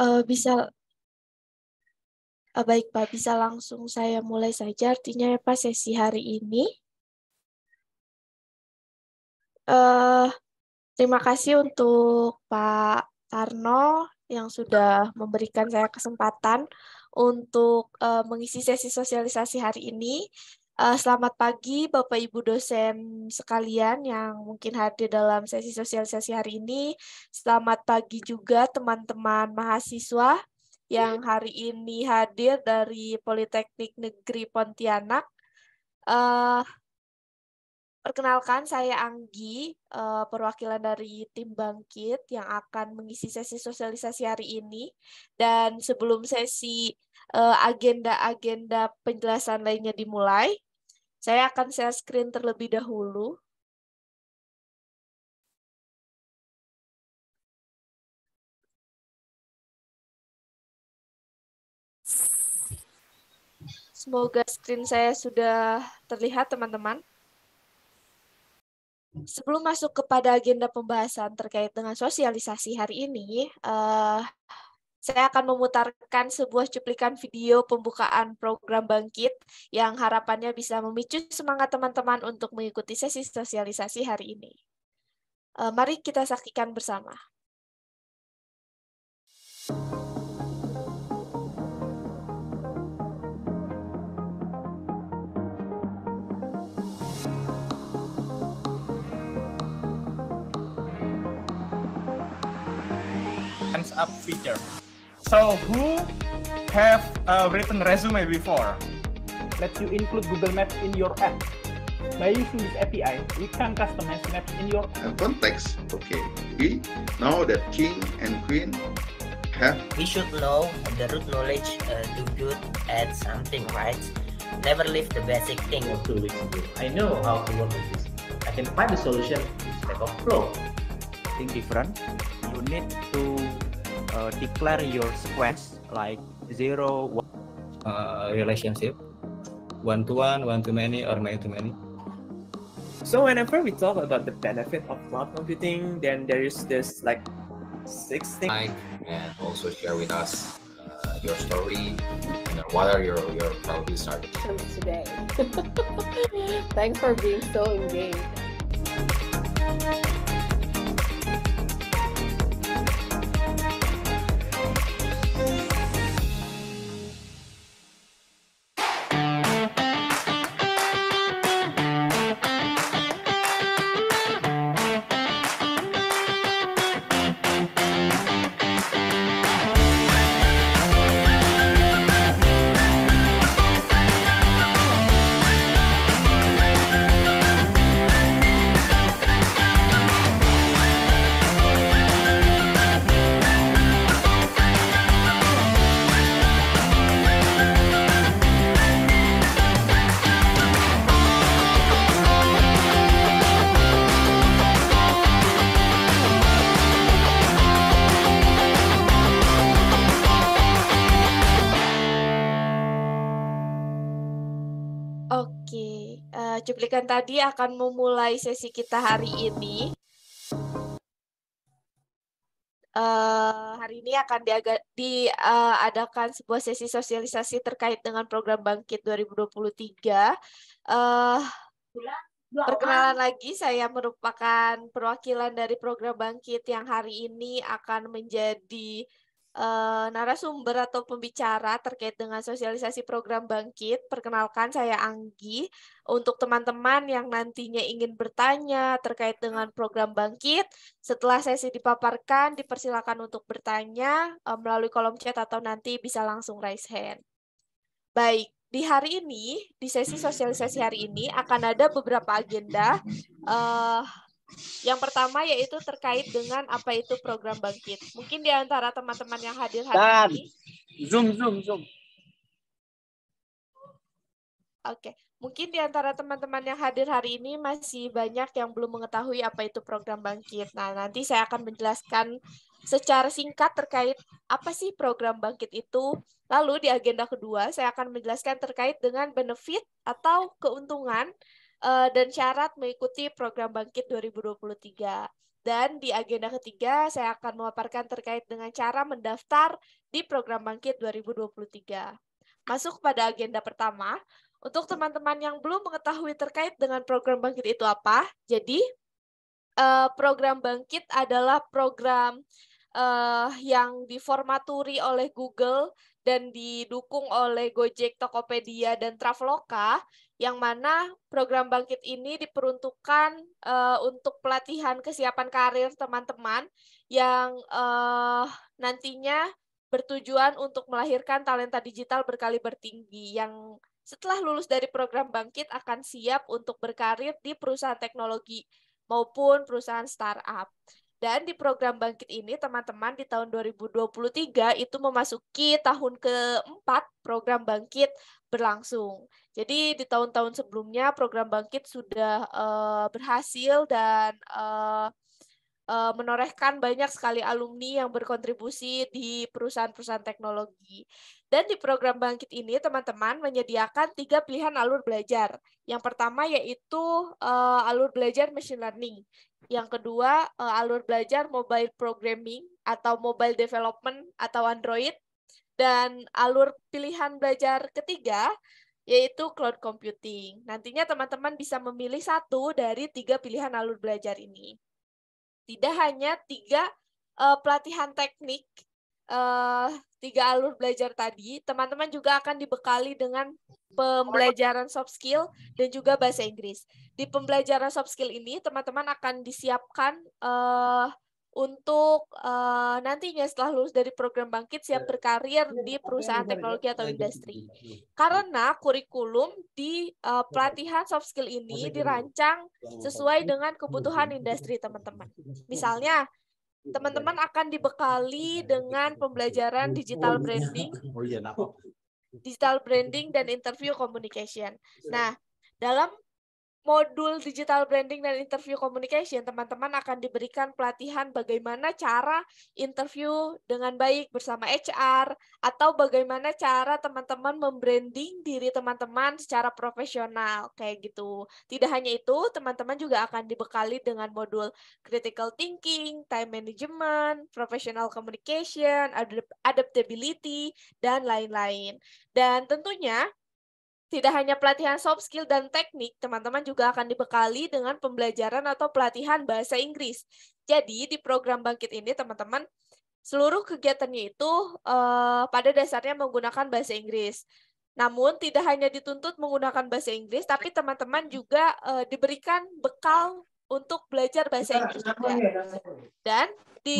uh, bisa uh, baik Pak, bisa langsung saya mulai saja. Artinya ya Pak sesi hari ini. Uh, terima kasih untuk Pak Tarno yang sudah memberikan saya kesempatan untuk uh, mengisi sesi sosialisasi hari ini. Uh, selamat pagi Bapak Ibu dosen sekalian yang mungkin hadir dalam sesi sosialisasi hari ini. Selamat pagi juga teman-teman mahasiswa yang hari ini hadir dari Politeknik Negeri Pontianak. Uh, perkenalkan saya Anggi, uh, perwakilan dari tim Bangkit yang akan mengisi sesi sosialisasi hari ini. Dan sebelum sesi agenda-agenda uh, penjelasan lainnya dimulai, saya akan share screen terlebih dahulu. Semoga screen saya sudah terlihat, teman-teman. Sebelum masuk kepada agenda pembahasan terkait dengan sosialisasi hari ini, eh, saya akan memutarkan sebuah cuplikan video pembukaan program Bangkit yang harapannya bisa memicu semangat teman-teman untuk mengikuti sesi sosialisasi hari ini. Eh, mari kita saksikan bersama. Hands up feature. So who have uh, written resume before? Let you include Google Maps in your app. By using this API, you can customize maps in your app. context. Okay, we know that king and queen have. We should know the root knowledge uh, to good at something, right? Never leave the basic thing. Two weeks ago, I know how to work with this. I can find the solution instead of pro. Think different. You need to uh, declare your squares like zero one. Uh, relationship one to one one to many or many to many so whenever we talk about the benefit of cloud computing then there is this like six things and also share with us uh, your story and what are your your proudest today thanks for being so engaged sampaikan tadi akan memulai sesi kita hari ini. Uh, hari ini akan diadakan eh, sebuah sesi sosialisasi terkait dengan program Bangkit 2023. Uh, eh, perkenalan lagi, saya merupakan perwakilan dari program Bangkit yang hari ini akan menjadi uh, narasumber atau pembicara terkait dengan sosialisasi program Bangkit. Perkenalkan saya Anggi. Untuk teman-teman yang nantinya ingin bertanya terkait dengan program Bangkit, setelah sesi dipaparkan dipersilakan untuk bertanya uh, melalui kolom chat atau nanti bisa langsung raise hand. Baik, di hari ini, di sesi sosialisasi hari ini akan ada beberapa agenda uh, yang pertama yaitu terkait dengan apa itu program bangkit. Mungkin di antara teman-teman yang hadir hari ini. Zoom, zoom, zoom. Oke, okay. mungkin di antara teman-teman yang hadir hari ini masih banyak yang belum mengetahui apa itu program bangkit. Nah, nanti saya akan menjelaskan secara singkat terkait apa sih program bangkit itu. Lalu di agenda kedua, saya akan menjelaskan terkait dengan benefit atau keuntungan uh, dan syarat mengikuti program Bangkit 2023. Dan di agenda ketiga, saya akan memaparkan terkait dengan cara mendaftar di program Bangkit 2023. Masuk pada agenda pertama, untuk teman-teman yang belum mengetahui terkait dengan program Bangkit itu apa, jadi uh, program Bangkit adalah program uh, yang diformaturi oleh Google dan didukung oleh Gojek, Tokopedia, dan Traveloka yang mana program Bangkit ini diperuntukkan uh, untuk pelatihan kesiapan karir teman-teman yang uh, nantinya bertujuan untuk melahirkan talenta digital berkaliber tinggi yang setelah lulus dari program Bangkit akan siap untuk berkarir di perusahaan teknologi maupun perusahaan startup. Dan di program Bangkit ini, teman-teman di tahun 2023 itu memasuki tahun keempat program Bangkit berlangsung. Jadi di tahun-tahun sebelumnya program Bangkit sudah uh, berhasil dan uh, menorehkan banyak sekali alumni yang berkontribusi di perusahaan-perusahaan teknologi. Dan di program Bangkit ini teman-teman menyediakan tiga pilihan alur belajar. Yang pertama yaitu uh, alur belajar machine learning. Yang kedua uh, alur belajar mobile programming atau mobile development atau Android dan alur pilihan belajar ketiga yaitu cloud computing. Nantinya teman-teman bisa memilih satu dari tiga pilihan alur belajar ini. Tidak hanya tiga uh, pelatihan teknik, uh, tiga alur belajar tadi, teman-teman juga akan dibekali dengan pembelajaran soft skill dan juga bahasa Inggris. Di pembelajaran soft skill ini, teman-teman akan disiapkan uh, untuk uh, nantinya setelah lulus dari program Bangkit siap iya. berkarir iya, di perusahaan teknologi atau industri. Karena kurikulum di uh, pelatihan soft skill ini dirancang sesuai dengan kebutuhan industri teman-teman. Misalnya, teman-teman akan dibekali dengan pembelajaran digital oh, branding, oh, digital branding dan interview communication. Nah, dalam modul digital branding dan interview communication, teman-teman akan diberikan pelatihan bagaimana cara interview dengan baik bersama HR atau bagaimana cara teman-teman membranding diri teman-teman secara profesional kayak gitu. Tidak hanya itu, teman-teman juga akan dibekali dengan modul critical thinking, time management, professional communication, adaptability dan lain-lain. Dan tentunya tidak hanya pelatihan soft skill dan teknik, teman-teman juga akan dibekali dengan pembelajaran atau pelatihan bahasa Inggris. Jadi, di program Bangkit ini, teman-teman, seluruh kegiatannya itu uh, pada dasarnya menggunakan bahasa Inggris. Namun, tidak hanya dituntut menggunakan bahasa Inggris, tapi teman-teman juga uh, diberikan bekal untuk belajar bahasa Inggris juga. Ya, ya. Dan di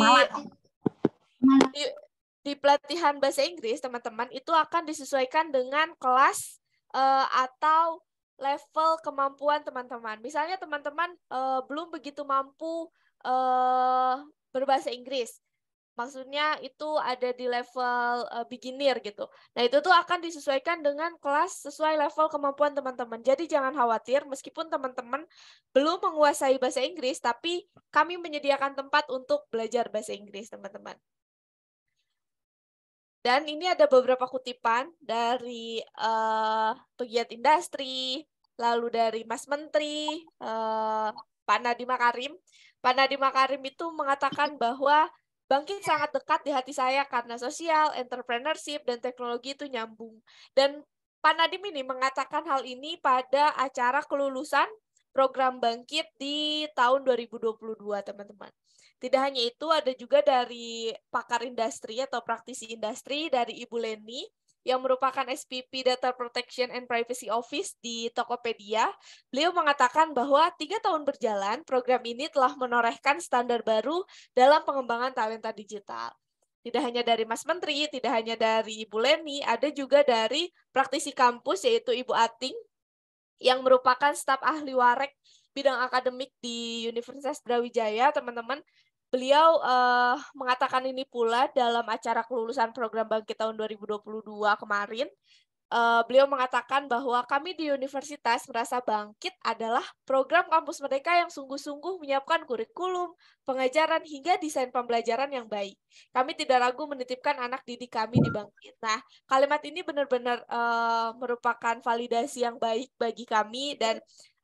di pelatihan bahasa Inggris, teman-teman, itu akan disesuaikan dengan kelas uh, atau level kemampuan teman-teman. Misalnya teman-teman uh, belum begitu mampu uh, berbahasa Inggris. Maksudnya itu ada di level uh, beginner gitu. Nah, itu tuh akan disesuaikan dengan kelas sesuai level kemampuan teman-teman. Jadi jangan khawatir meskipun teman-teman belum menguasai bahasa Inggris tapi kami menyediakan tempat untuk belajar bahasa Inggris, teman-teman. Dan ini ada beberapa kutipan dari uh, pegiat industri, lalu dari Mas Menteri, uh, Pak Nadiem Makarim. Pak Nadiem Makarim itu mengatakan bahwa Bangkit sangat dekat di hati saya karena sosial, entrepreneurship, dan teknologi itu nyambung. Dan Pak Nadiem ini mengatakan hal ini pada acara kelulusan program Bangkit di tahun 2022, teman-teman. Tidak hanya itu, ada juga dari pakar industri atau praktisi industri dari Ibu Leni yang merupakan SPP Data Protection and Privacy Office di Tokopedia, beliau mengatakan bahwa tiga tahun berjalan, program ini telah menorehkan standar baru dalam pengembangan talenta digital. Tidak hanya dari Mas Menteri, tidak hanya dari Ibu Leni, ada juga dari praktisi kampus yaitu Ibu Ating yang merupakan staf ahli warek bidang akademik di Universitas Brawijaya, teman-teman Beliau uh, mengatakan ini pula dalam acara kelulusan program Bangkit tahun 2022 kemarin. Uh, beliau mengatakan bahwa kami di universitas merasa Bangkit adalah program kampus mereka yang sungguh-sungguh menyiapkan kurikulum, pengajaran, hingga desain pembelajaran yang baik. Kami tidak ragu menitipkan anak didik kami di Bangkit. Nah, kalimat ini benar-benar uh, merupakan validasi yang baik bagi kami dan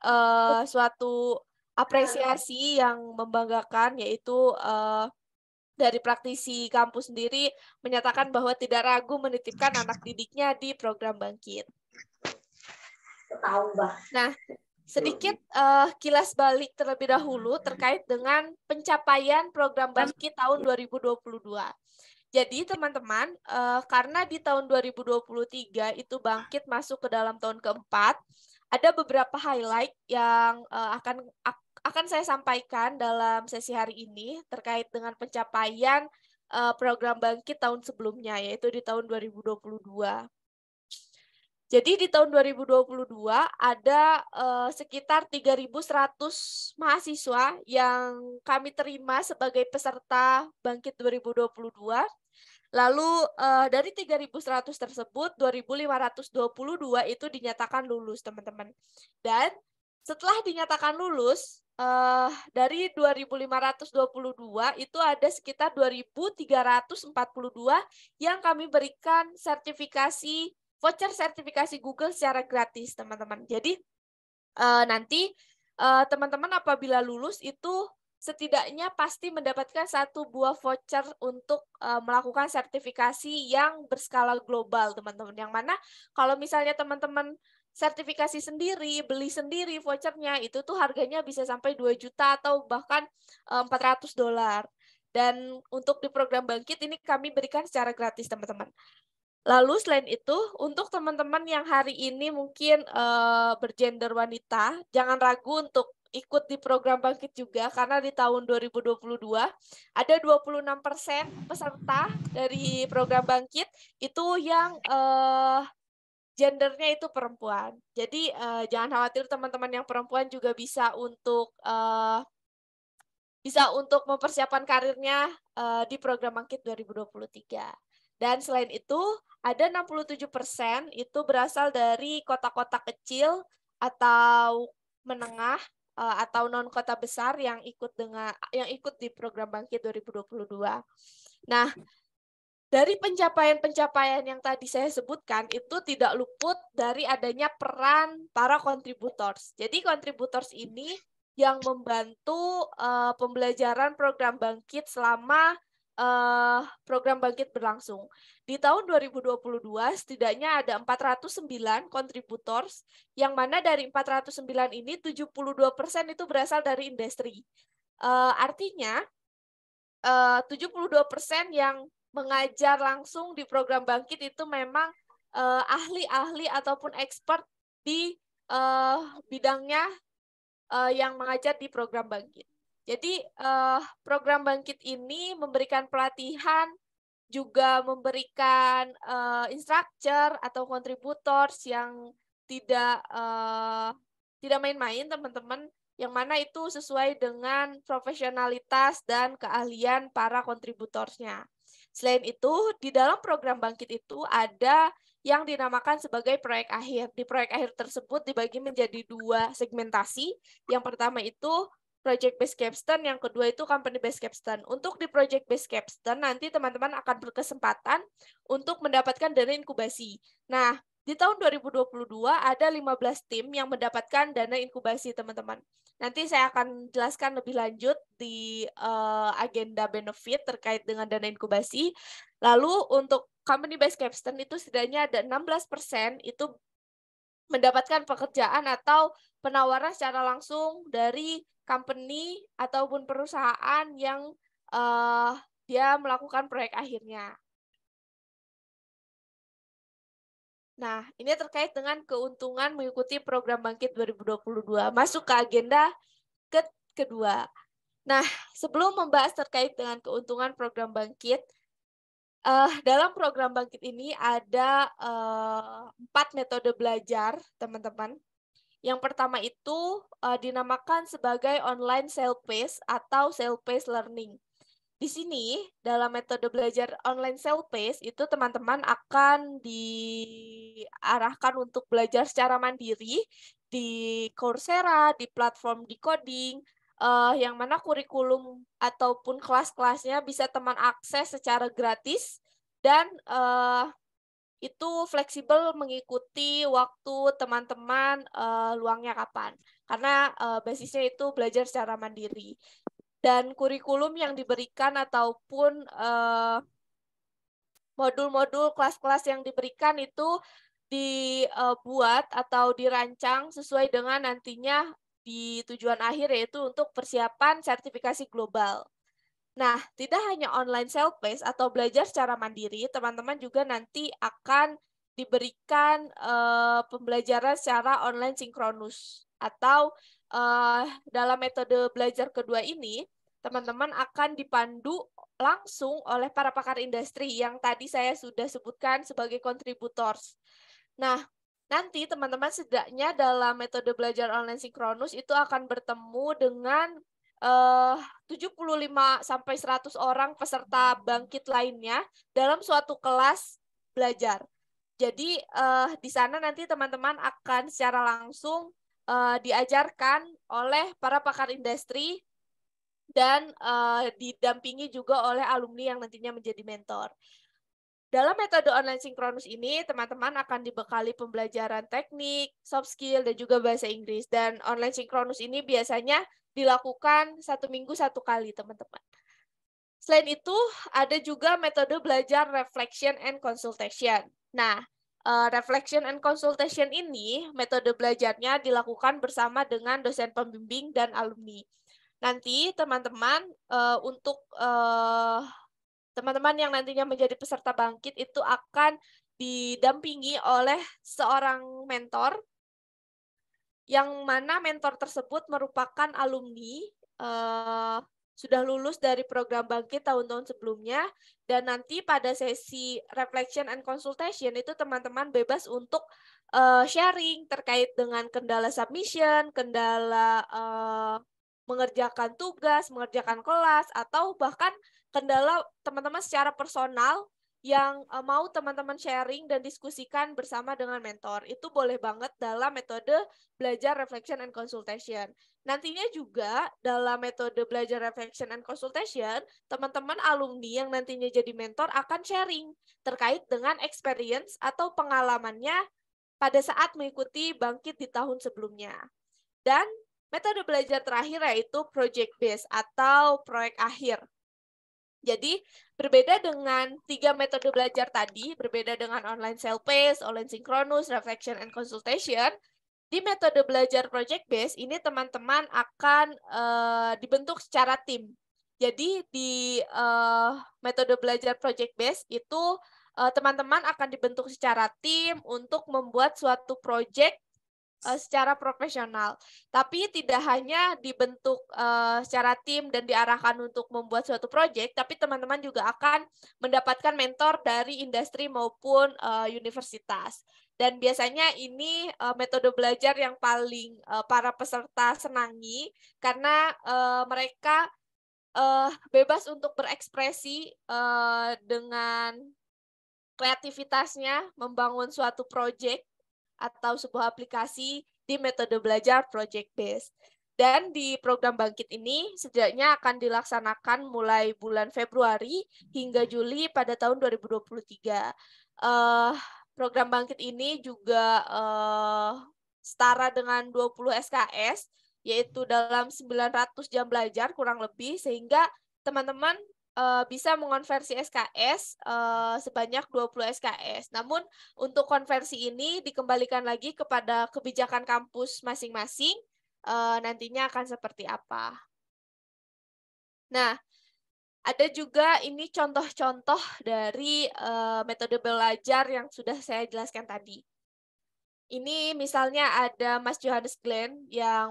uh, suatu apresiasi yang membanggakan yaitu uh, dari praktisi kampus sendiri menyatakan bahwa tidak ragu menitipkan anak didiknya di program Bangkit. Nah, sedikit uh, kilas balik terlebih dahulu terkait dengan pencapaian program Bangkit tahun 2022. Jadi teman-teman, uh, karena di tahun 2023 itu Bangkit masuk ke dalam tahun keempat, ada beberapa highlight yang uh, akan akan saya sampaikan dalam sesi hari ini terkait dengan pencapaian uh, program bangkit tahun sebelumnya yaitu di tahun 2022. Jadi di tahun 2022 ada uh, sekitar 3.100 mahasiswa yang kami terima sebagai peserta Bangkit 2022 Lalu uh, dari 3.100 tersebut, 2.522 itu dinyatakan lulus, teman-teman. Dan setelah dinyatakan lulus, uh, dari 2.522 itu ada sekitar 2.342 yang kami berikan sertifikasi voucher sertifikasi Google secara gratis, teman-teman. Jadi uh, nanti eh, teman-teman uh, apabila lulus itu setidaknya pasti mendapatkan satu buah voucher untuk uh, melakukan sertifikasi yang berskala global, teman-teman. Yang mana kalau misalnya teman-teman sertifikasi sendiri, beli sendiri vouchernya, itu tuh harganya bisa sampai 2 juta atau bahkan 400 eh, dolar. Dan untuk di program Bangkit ini kami berikan secara gratis, teman-teman. Lalu selain itu, untuk teman-teman yang hari ini mungkin uh, bergender wanita, jangan ragu untuk ikut di program Bangkit juga karena di tahun 2022 ada 26% persen peserta dari program Bangkit itu yang uh, gendernya itu perempuan. Jadi uh, jangan khawatir teman-teman yang perempuan juga bisa untuk uh, bisa untuk mempersiapkan karirnya uh, di program Bangkit 2023. Dan selain itu, ada 67% itu berasal dari kota-kota kecil atau menengah atau non kota besar yang ikut dengan yang ikut di program Bangkit 2022. Nah, dari pencapaian-pencapaian yang tadi saya sebutkan itu tidak luput dari adanya peran para kontributors. Jadi kontributors ini yang membantu uh, pembelajaran program Bangkit selama uh, program Bangkit berlangsung. Di tahun 2022 setidaknya ada 409 kontributors yang mana dari 409 ini 72% persen itu berasal dari industri. Uh, artinya 72 persen yang mengajar langsung di program Bangkit itu memang eh, ahli-ahli ataupun expert di uh, bidangnya uh, yang mengajar di program Bangkit. Jadi program Bangkit ini memberikan pelatihan juga memberikan uh, instructor atau kontributors yang tidak uh, tidak main-main teman-teman yang mana itu sesuai dengan profesionalitas dan keahlian para kontributornya. Selain itu, di dalam program Bangkit itu ada yang dinamakan sebagai proyek akhir. Di proyek akhir tersebut dibagi menjadi dua segmentasi. Yang pertama itu Project Based Capstone, yang kedua itu Company Based Capstone. Untuk di Project Based Capstone, nanti teman-teman akan berkesempatan untuk mendapatkan dana inkubasi. Nah, di tahun 2022 ada 15 tim yang mendapatkan dana inkubasi, teman-teman. Nanti saya akan jelaskan lebih lanjut di uh, agenda benefit terkait dengan dana inkubasi. Lalu untuk company based capstone itu setidaknya ada 16% itu mendapatkan pekerjaan atau penawaran secara langsung dari company ataupun perusahaan yang uh, dia melakukan proyek akhirnya. Nah, ini terkait dengan keuntungan mengikuti program Bangkit 2022, masuk ke agenda ke kedua. Nah, sebelum membahas terkait dengan keuntungan program Bangkit, uh, dalam program Bangkit ini ada eh, empat uh, metode belajar, teman-teman. Yang pertama itu uh, dinamakan sebagai online self-paced atau self-paced learning di sini dalam metode belajar online self-paced itu teman-teman akan diarahkan untuk belajar secara mandiri di Coursera, di platform decoding, uh, yang mana kurikulum ataupun kelas-kelasnya bisa teman akses secara gratis dan uh, itu fleksibel mengikuti waktu teman-teman uh, luangnya kapan. Karena uh, basisnya itu belajar secara mandiri dan kurikulum yang diberikan ataupun uh, modul-modul kelas-kelas yang diberikan itu dibuat atau dirancang sesuai dengan nantinya di tujuan akhir yaitu untuk persiapan sertifikasi global. Nah, tidak hanya online self-paced atau belajar secara mandiri, teman-teman juga nanti akan diberikan uh, pembelajaran secara online sinkronus atau uh, dalam metode belajar kedua ini, teman-teman akan dipandu langsung oleh para pakar industri yang tadi saya sudah sebutkan sebagai kontributor. Nah, nanti teman-teman setidaknya dalam metode belajar online sinkronus itu akan bertemu dengan eh, uh, 75 sampai 100 orang peserta bangkit lainnya dalam suatu kelas belajar. Jadi uh, di sana nanti teman-teman akan secara langsung uh, diajarkan oleh para pakar industri dan uh, didampingi juga oleh alumni yang nantinya menjadi mentor. Dalam metode online sinkronus ini, teman-teman akan dibekali pembelajaran teknik, soft skill, dan juga bahasa Inggris. Dan online sinkronus ini biasanya dilakukan satu minggu satu kali, teman-teman. Selain itu, ada juga metode belajar reflection and consultation. Nah, Eh, reflection and consultation ini metode belajarnya dilakukan bersama dengan dosen pembimbing dan alumni. Nanti teman-teman uh, untuk uh, teman-teman yang nantinya menjadi peserta bangkit itu akan didampingi oleh seorang mentor yang mana mentor tersebut merupakan alumni uh, sudah lulus dari program Bangkit tahun-tahun sebelumnya dan nanti pada sesi reflection and consultation itu teman-teman bebas untuk uh, sharing terkait dengan kendala submission, kendala uh, mengerjakan tugas, mengerjakan kelas atau bahkan kendala teman-teman secara personal yang uh, mau teman-teman sharing dan diskusikan bersama dengan mentor. Itu boleh banget dalam metode belajar reflection and consultation. Nantinya juga dalam metode belajar reflection and consultation, teman-teman alumni yang nantinya jadi mentor akan sharing terkait dengan experience atau pengalamannya pada saat mengikuti bangkit di tahun sebelumnya. Dan metode belajar terakhir yaitu project based atau proyek akhir. Jadi berbeda dengan tiga metode belajar tadi, berbeda dengan online self-paced, online synchronous, reflection, and consultation, di metode belajar project based ini teman-teman akan uh, dibentuk secara tim. Jadi di uh, metode belajar project based itu eh, teman-teman uh, teman -teman akan dibentuk secara tim untuk membuat suatu project Eh, secara profesional. Tapi tidak hanya dibentuk uh, secara tim dan diarahkan untuk membuat suatu proyek, tapi teman-teman juga akan mendapatkan mentor dari industri maupun uh, universitas. Dan biasanya ini uh, metode belajar yang paling uh, para peserta senangi karena uh, mereka uh, bebas untuk berekspresi uh, dengan kreativitasnya membangun suatu proyek atau sebuah aplikasi di metode belajar project based. Dan di program Bangkit ini setidaknya akan dilaksanakan mulai bulan Februari hingga Juli pada tahun 2023. Uh, eh, program Bangkit ini juga uh, setara dengan 20 SKS, yaitu dalam 900 jam belajar kurang lebih, sehingga teman-teman uh, bisa mengonversi SKS uh, eh, sebanyak 20 SKS. Namun untuk konversi ini dikembalikan lagi kepada kebijakan kampus masing-masing uh, nantinya akan seperti apa. Nah, ada juga ini contoh-contoh dari uh, metode belajar yang sudah saya jelaskan tadi ini misalnya ada Mas Johannes Glenn yang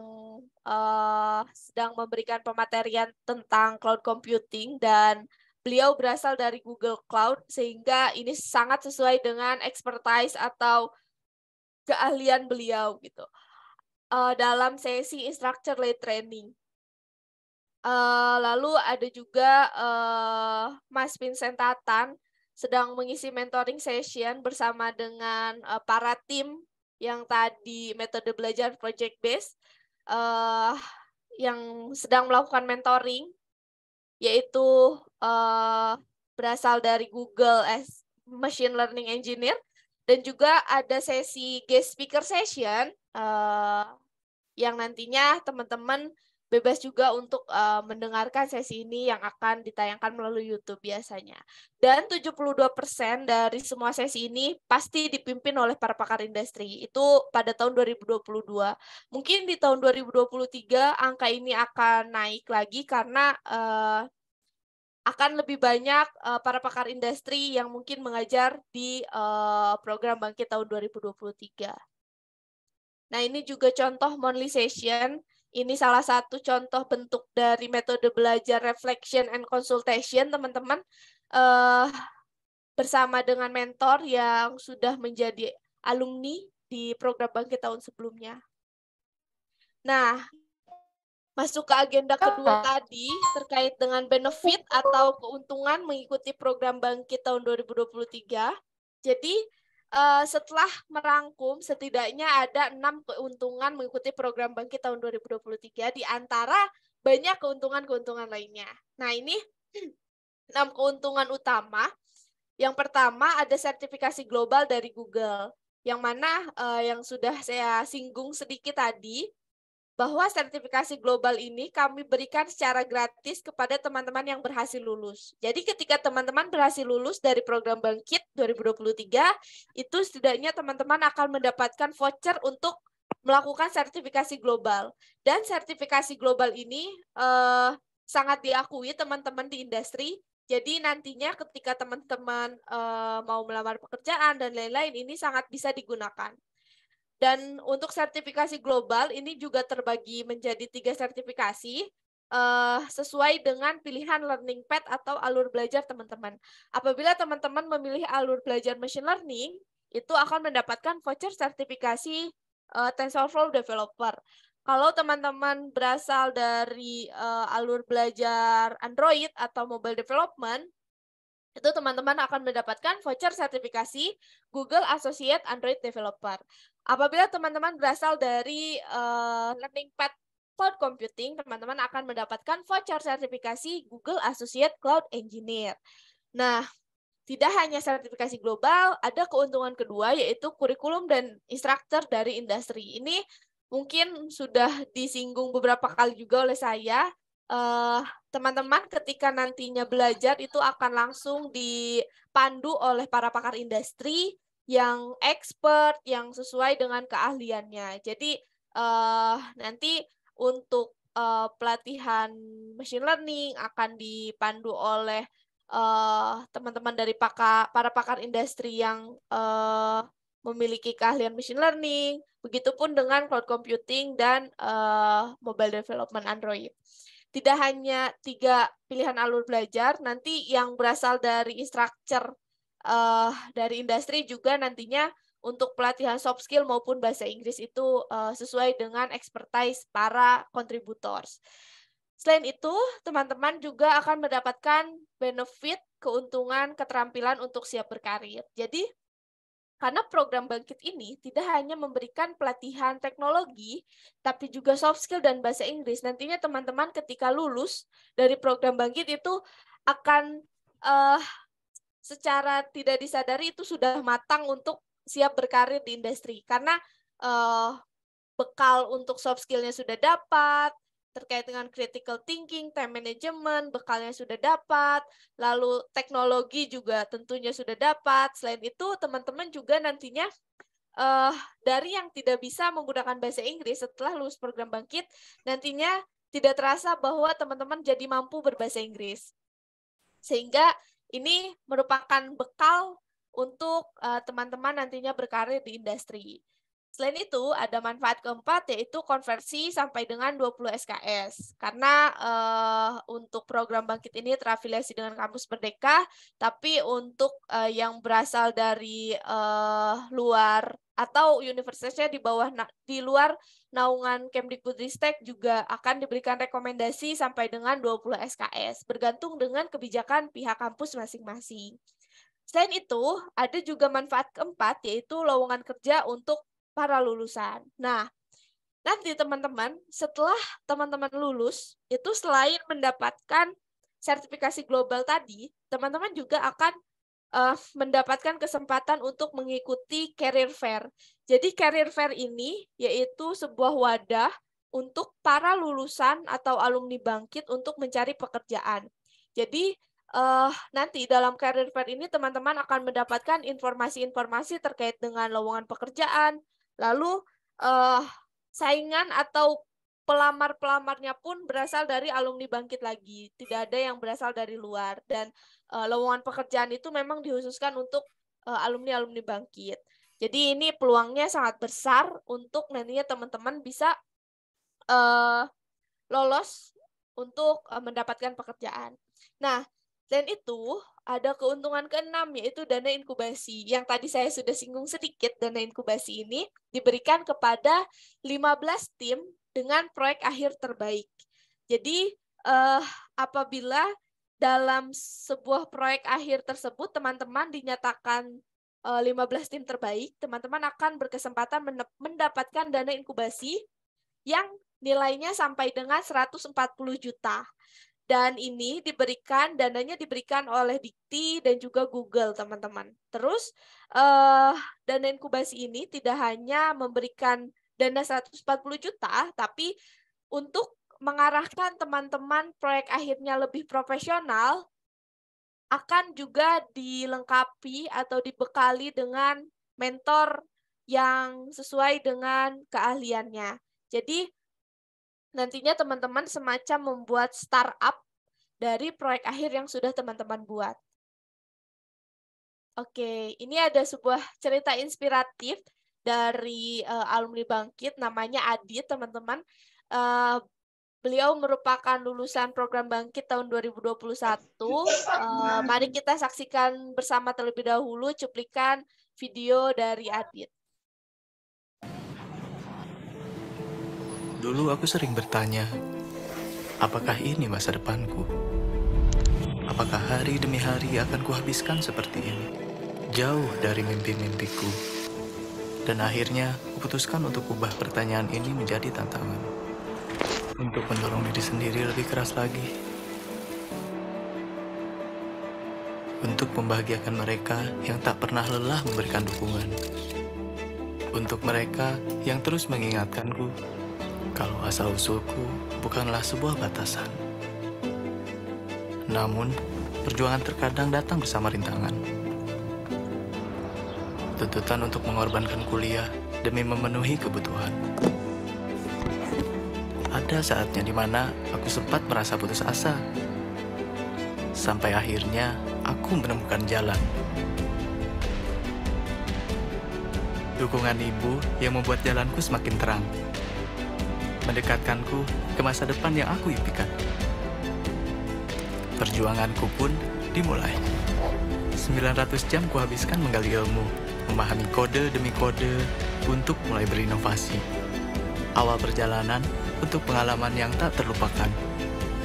uh, sedang memberikan pematerian tentang cloud computing dan beliau berasal dari Google Cloud sehingga ini sangat sesuai dengan expertise atau keahlian beliau gitu uh, dalam sesi instructor led training. Uh, lalu ada juga uh, Mas Vincent Tatan sedang mengisi mentoring session bersama dengan uh, para tim yang tadi metode belajar project based uh, yang sedang melakukan mentoring yaitu uh, berasal dari Google as machine learning engineer dan juga ada sesi guest speaker session uh, yang nantinya teman-teman bebas juga untuk uh, mendengarkan sesi ini yang akan ditayangkan melalui YouTube biasanya. Dan 72% dari semua sesi ini pasti dipimpin oleh para pakar industri. Itu pada tahun 2022. Mungkin di tahun 2023 angka ini akan naik lagi karena uh, akan lebih banyak uh, para pakar industri yang mungkin mengajar di uh, program Bangkit tahun 2023. Nah, ini juga contoh monthly session ini salah satu contoh bentuk dari metode belajar reflection and consultation, teman-teman. Uh, bersama dengan mentor yang sudah menjadi alumni di program Bangkit tahun sebelumnya. Nah, masuk ke agenda kedua ah. tadi terkait dengan benefit atau keuntungan mengikuti program Bangkit tahun 2023. Jadi, uh, setelah merangkum setidaknya ada enam keuntungan mengikuti program Bangkit tahun 2023 di antara banyak keuntungan-keuntungan lainnya. Nah, ini enam keuntungan utama. Yang pertama ada sertifikasi global dari Google yang mana uh, yang sudah saya singgung sedikit tadi bahwa sertifikasi global ini kami berikan secara gratis kepada teman-teman yang berhasil lulus. Jadi ketika teman-teman berhasil lulus dari program Bangkit 2023, itu setidaknya teman-teman akan mendapatkan voucher untuk melakukan sertifikasi global. Dan sertifikasi global ini eh, sangat diakui teman-teman di industri. Jadi nantinya ketika teman-teman eh, mau melamar pekerjaan dan lain-lain, ini sangat bisa digunakan. Dan untuk sertifikasi global ini juga terbagi menjadi tiga sertifikasi uh, sesuai dengan pilihan learning path atau alur belajar teman-teman. Apabila teman-teman memilih alur belajar machine learning, itu akan mendapatkan voucher sertifikasi uh, TensorFlow Developer. Kalau teman-teman berasal dari uh, alur belajar Android atau mobile development, itu teman-teman akan mendapatkan voucher sertifikasi Google Associate Android Developer. Apabila teman-teman berasal dari uh, Learning Pad Cloud Computing, teman-teman akan mendapatkan voucher sertifikasi Google Associate Cloud Engineer. Nah, tidak hanya sertifikasi global, ada keuntungan kedua yaitu kurikulum dan instruktur dari industri. Ini mungkin sudah disinggung beberapa kali juga oleh saya. Eh, teman-teman uh, ketika nantinya belajar itu akan langsung dipandu oleh para pakar industri yang expert, yang sesuai dengan keahliannya. Jadi uh, nanti untuk uh, pelatihan machine learning akan dipandu oleh eh, teman-teman uh, dari pakar, para pakar industri yang uh, memiliki keahlian machine learning, begitupun dengan cloud computing dan uh, mobile development Android. Tidak hanya tiga pilihan alur belajar, nanti yang berasal dari instructor uh, dari industri juga nantinya untuk pelatihan soft skill maupun bahasa Inggris itu uh, sesuai dengan expertise para kontributors. Selain itu, teman-teman juga akan mendapatkan benefit, keuntungan, keterampilan untuk siap berkarir. Jadi, karena program Bangkit ini tidak hanya memberikan pelatihan teknologi, tapi juga soft skill dan bahasa Inggris. Nantinya teman-teman ketika lulus dari program Bangkit itu akan uh, secara tidak disadari itu sudah matang untuk siap berkarir di industri karena uh, bekal untuk soft skillnya sudah dapat terkait dengan critical thinking, time management, bekalnya sudah dapat, lalu teknologi juga tentunya sudah dapat. Selain itu, teman-teman juga nantinya uh, dari yang tidak bisa menggunakan bahasa Inggris setelah lulus program Bangkit, nantinya tidak terasa bahwa teman-teman jadi mampu berbahasa Inggris. Sehingga ini merupakan bekal untuk eh, teman-teman uh, nantinya berkarir di industri. Selain itu, ada manfaat keempat yaitu konversi sampai dengan 20 SKS. Karena uh, untuk program Bangkit ini terafiliasi dengan kampus Merdeka, tapi untuk uh, yang berasal dari uh, luar atau universitasnya di bawah di luar naungan Kemdikbudristek juga akan diberikan rekomendasi sampai dengan 20 SKS, bergantung dengan kebijakan pihak kampus masing-masing. Selain itu, ada juga manfaat keempat, yaitu lowongan kerja untuk para lulusan. Nah, nanti teman-teman setelah teman-teman lulus itu selain mendapatkan sertifikasi global tadi, teman-teman juga akan uh, mendapatkan kesempatan untuk mengikuti career fair. Jadi career fair ini yaitu sebuah wadah untuk para lulusan atau alumni Bangkit untuk mencari pekerjaan. Jadi uh, nanti dalam career fair ini teman-teman akan mendapatkan informasi-informasi terkait dengan lowongan pekerjaan, Lalu uh, saingan atau pelamar-pelamarnya pun berasal dari alumni bangkit lagi, tidak ada yang berasal dari luar dan uh, lowongan pekerjaan itu memang dihususkan untuk alumni eh, alumni-alumni bangkit. Jadi ini peluangnya sangat besar untuk nantinya teman-teman bisa uh, lolos untuk uh, mendapatkan pekerjaan. Nah, selain itu ada keuntungan keenam yaitu dana inkubasi. Yang tadi saya sudah singgung sedikit, dana inkubasi ini diberikan kepada 15 tim dengan proyek akhir terbaik. Jadi eh, apabila dalam sebuah proyek akhir tersebut teman-teman dinyatakan eh, 15 tim terbaik, teman-teman akan berkesempatan mendapatkan dana inkubasi yang nilainya sampai dengan 140 juta. Dan ini diberikan dananya diberikan oleh Dikti dan juga Google, teman-teman. Terus uh, dana inkubasi ini tidak hanya memberikan dana 140 juta, tapi untuk mengarahkan teman-teman proyek akhirnya lebih profesional akan juga dilengkapi atau dibekali dengan mentor yang sesuai dengan keahliannya. Jadi nantinya teman-teman semacam membuat startup dari proyek akhir yang sudah teman-teman buat. Oke, ini ada sebuah cerita inspiratif dari uh, alumni Bangkit, namanya Adit, teman-teman. Uh, beliau merupakan lulusan program Bangkit tahun 2021. Uh, eh, mari kita saksikan bersama terlebih dahulu cuplikan video dari Adit. Dulu aku sering bertanya, apakah ini masa depanku? Apakah hari demi hari akan kuhabiskan seperti ini? Jauh dari mimpi-mimpiku. Dan akhirnya, kuputuskan untuk ubah pertanyaan ini menjadi tantangan. Untuk mendorong diri sendiri lebih keras lagi. Untuk membahagiakan mereka yang tak pernah lelah memberikan dukungan untuk mereka yang terus mengingatkanku kalau asal-usulku bukanlah sebuah batasan. Namun, perjuangan terkadang datang bersama rintangan. Tuntutan untuk mengorbankan kuliah demi memenuhi kebutuhan. Ada saatnya di mana aku sempat merasa putus asa. Sampai akhirnya aku menemukan jalan. Dukungan ibu yang membuat jalanku semakin terang mendekatkanku ke masa depan yang aku impikan. Perjuanganku pun dimulai. 900 jam kuhabiskan menggali ilmu, memahami kode demi kode untuk mulai berinovasi. Awal perjalanan untuk pengalaman yang tak terlupakan.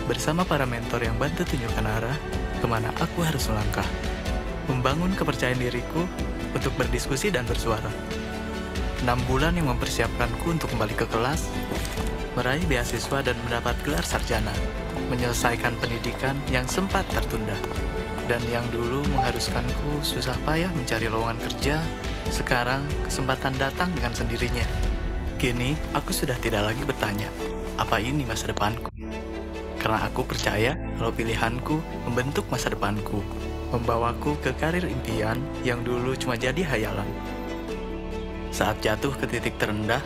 Bersama para mentor yang bantu tunjukkan arah kemana aku harus melangkah. Membangun kepercayaan diriku untuk berdiskusi dan bersuara. 6 bulan yang mempersiapkanku untuk kembali ke kelas, meraih beasiswa dan mendapat gelar sarjana, menyelesaikan pendidikan yang sempat tertunda, dan yang dulu mengharuskanku susah payah mencari lowongan kerja, sekarang kesempatan datang dengan sendirinya. Kini, aku sudah tidak lagi bertanya, apa ini masa depanku? Karena aku percaya kalau pilihanku membentuk masa depanku, membawaku ke karir impian yang dulu cuma jadi hayalan. Saat jatuh ke titik terendah,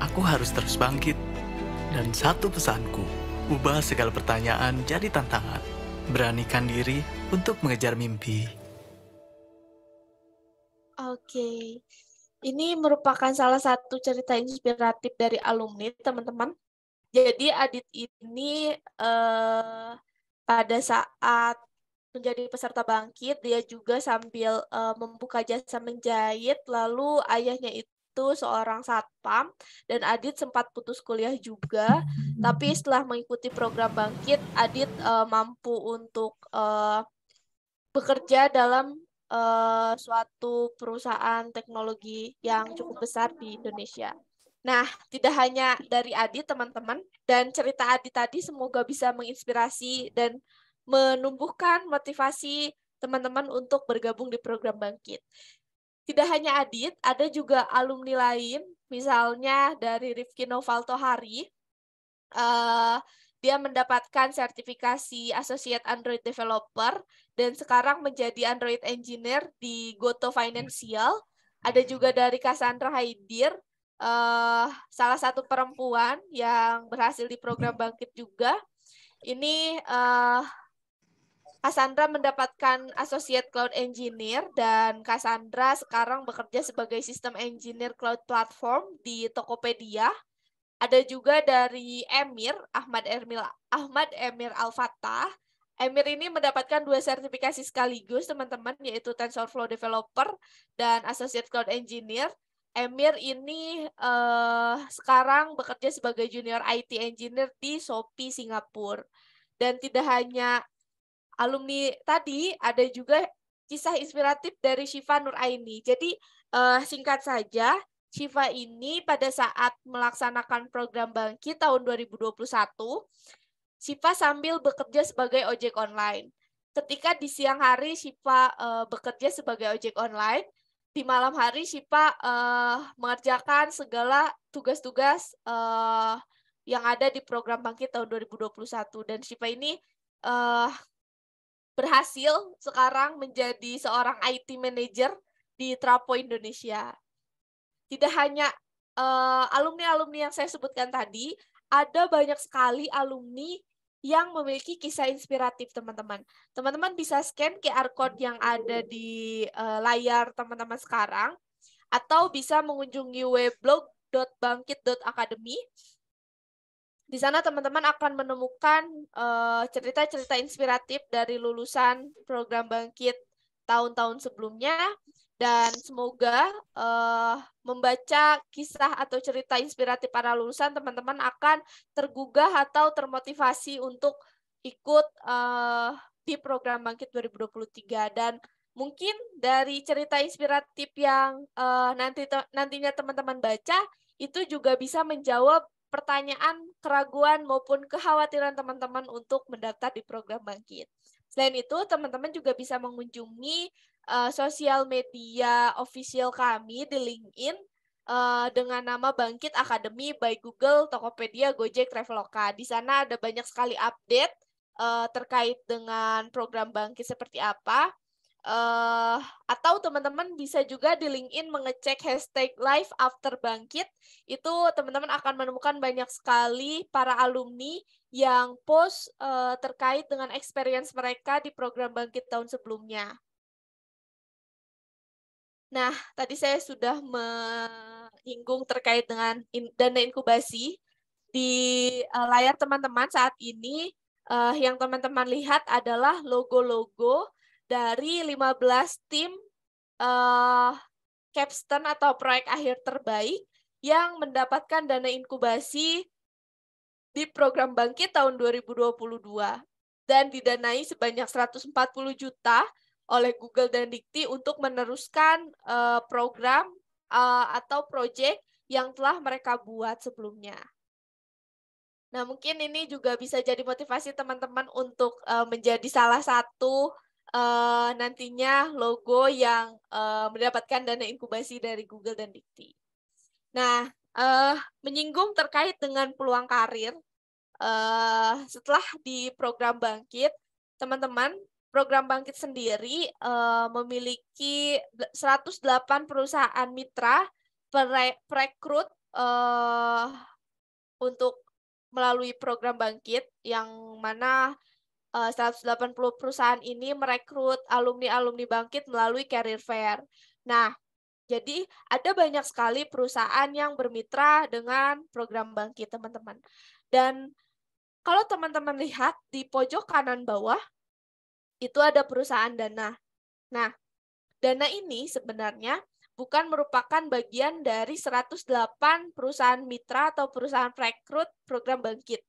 aku harus terus bangkit dan satu pesanku, ubah segala pertanyaan jadi tantangan. Beranikan diri untuk mengejar mimpi. Oke, ini merupakan salah satu cerita inspiratif dari alumni, teman-teman. Jadi Adit ini eh, pada saat menjadi peserta bangkit, dia juga sambil uh, membuka jasa menjahit, lalu ayahnya itu itu seorang satpam dan Adit sempat putus kuliah juga. Hmm. Tapi setelah mengikuti program Bangkit, Adit uh, mampu untuk uh, bekerja dalam uh, suatu perusahaan teknologi yang cukup besar di Indonesia. Nah, tidak hanya dari Adit teman-teman, dan cerita Adit tadi semoga bisa menginspirasi dan menumbuhkan motivasi teman-teman untuk bergabung di program Bangkit. Tidak hanya Adit, ada juga alumni lain, misalnya dari Rifki Novalto Hari. uh, eh, dia mendapatkan sertifikasi Associate Android Developer dan sekarang menjadi Android Engineer di Goto Financial. Ada juga dari Cassandra Haidir, uh, salah satu perempuan yang berhasil di program hmm. Bangkit juga. Ini uh, Cassandra mendapatkan Associate Cloud Engineer dan Cassandra sekarang bekerja sebagai System Engineer Cloud Platform di Tokopedia. Ada juga dari Emir, Ahmad Ermil Ahmad Emir Al-Fatah. Emir ini mendapatkan dua sertifikasi sekaligus, teman-teman, yaitu TensorFlow Developer dan Associate Cloud Engineer. Emir ini uh, sekarang bekerja sebagai Junior IT Engineer di Shopee Singapura. Dan tidak hanya alumni tadi ada juga kisah inspiratif dari Syifa Nuraini. Jadi uh, singkat saja, Syifa ini pada saat melaksanakan program Bangkit tahun 2021, Syifa sambil bekerja sebagai ojek online. Ketika di siang hari Syifa uh, eh, bekerja sebagai ojek online, di malam hari Syifa uh, eh, mengerjakan segala tugas-tugas uh, yang ada di program Bangkit tahun 2021 dan Syifa ini uh, berhasil sekarang menjadi seorang IT manager di Trapo Indonesia. Tidak hanya eh, alumni-alumni uh, yang saya sebutkan tadi, ada banyak sekali alumni yang memiliki kisah inspiratif teman-teman. Teman-teman bisa scan QR code yang ada di uh, layar teman-teman sekarang atau bisa mengunjungi weblog.bangkit.academy di sana teman-teman akan menemukan eh, cerita-cerita uh, inspiratif dari lulusan program Bangkit tahun-tahun sebelumnya dan semoga uh, membaca kisah atau cerita inspiratif para lulusan teman-teman akan tergugah atau termotivasi untuk ikut uh, di program Bangkit 2023 dan mungkin dari cerita inspiratif yang uh, nanti nantinya teman-teman baca itu juga bisa menjawab pertanyaan, keraguan, maupun kekhawatiran teman-teman untuk mendaftar di program Bangkit. Selain itu, teman-teman juga bisa mengunjungi uh, sosial media official kami di LinkedIn uh, dengan nama Bangkit Academy by Google, Tokopedia, Gojek, Traveloka. Di sana ada banyak sekali update uh, terkait dengan program Bangkit seperti apa. Uh, atau teman-teman bisa juga di LinkedIn mengecek hashtag live after bangkit. Itu teman-teman akan menemukan banyak sekali para alumni yang post uh, terkait dengan experience mereka di program bangkit tahun sebelumnya. Nah, tadi saya sudah menyinggung terkait dengan in, dana inkubasi. Di uh, layar teman-teman saat ini, uh, yang teman-teman lihat adalah logo-logo dari 15 tim uh, eh, capstone atau proyek akhir terbaik yang mendapatkan dana inkubasi di program Bangkit tahun 2022 dan didanai sebanyak 140 juta oleh Google dan Dikti untuk meneruskan uh, program uh, atau proyek yang telah mereka buat sebelumnya. Nah, mungkin ini juga bisa jadi motivasi teman-teman untuk uh, menjadi salah satu uh, nantinya logo yang uh, mendapatkan dana inkubasi dari Google dan Dikti. Nah, uh, menyinggung terkait dengan peluang karir, uh, setelah di program Bangkit, teman-teman, program Bangkit sendiri uh, memiliki 108 perusahaan mitra perekrut uh, untuk melalui program Bangkit yang mana 180 eh, perusahaan ini merekrut alumni-alumni Bangkit melalui career fair. Nah, jadi ada banyak sekali perusahaan yang bermitra dengan program Bangkit, teman-teman. Dan kalau teman-teman lihat di pojok kanan bawah itu ada perusahaan dana. Nah, dana ini sebenarnya bukan merupakan bagian dari 108 perusahaan mitra atau perusahaan rekrut program Bangkit.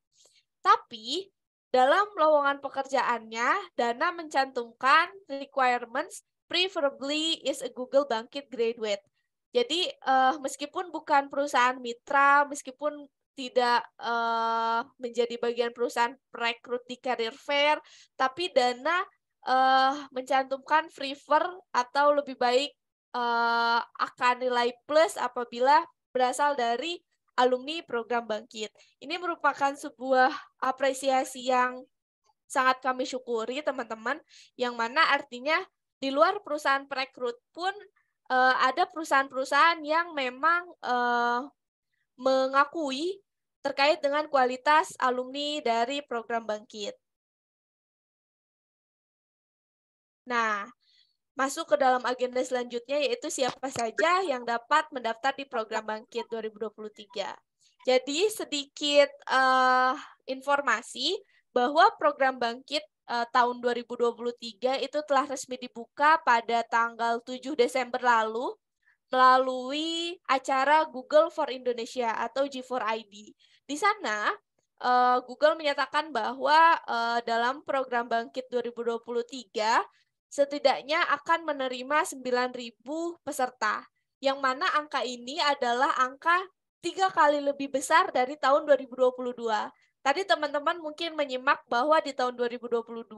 Tapi dalam lowongan pekerjaannya, Dana mencantumkan requirements preferably is a Google Bangkit graduate. Jadi uh, meskipun bukan perusahaan mitra, meskipun tidak uh, menjadi bagian perusahaan rekrut di career fair, tapi Dana uh, mencantumkan prefer atau lebih baik uh, akan nilai plus apabila berasal dari alumni program Bangkit. Ini merupakan sebuah apresiasi yang sangat kami syukuri teman-teman, yang mana artinya di luar perusahaan perekrut pun uh, ada perusahaan-perusahaan yang memang uh, mengakui terkait dengan kualitas alumni dari program Bangkit. Nah, masuk ke dalam agenda selanjutnya yaitu siapa saja yang dapat mendaftar di program Bangkit 2023. Jadi sedikit uh, informasi bahwa program Bangkit uh, tahun 2023 itu telah resmi dibuka pada tanggal 7 Desember lalu melalui acara Google for Indonesia atau G4ID. Di sana eh, Google menyatakan bahwa dalam program Bangkit 2023 setidaknya akan menerima 9.000 peserta, yang mana angka ini adalah angka tiga kali lebih besar dari tahun 2022. Tadi teman-teman mungkin menyimak bahwa di tahun 2022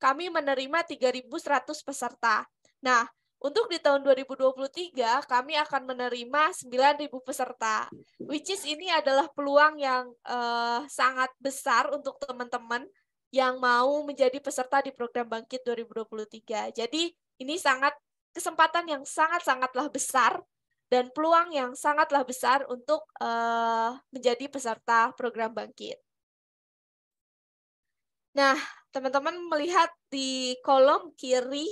kami menerima 3.100 peserta. Nah, untuk di tahun 2023 kami akan menerima 9.000 peserta, which is ini adalah peluang yang uh, sangat besar untuk teman-teman yang mau menjadi peserta di program Bangkit 2023. Jadi ini sangat kesempatan yang sangat-sangatlah besar dan peluang yang sangatlah besar untuk uh, menjadi peserta program Bangkit. Nah, teman-teman melihat di kolom kiri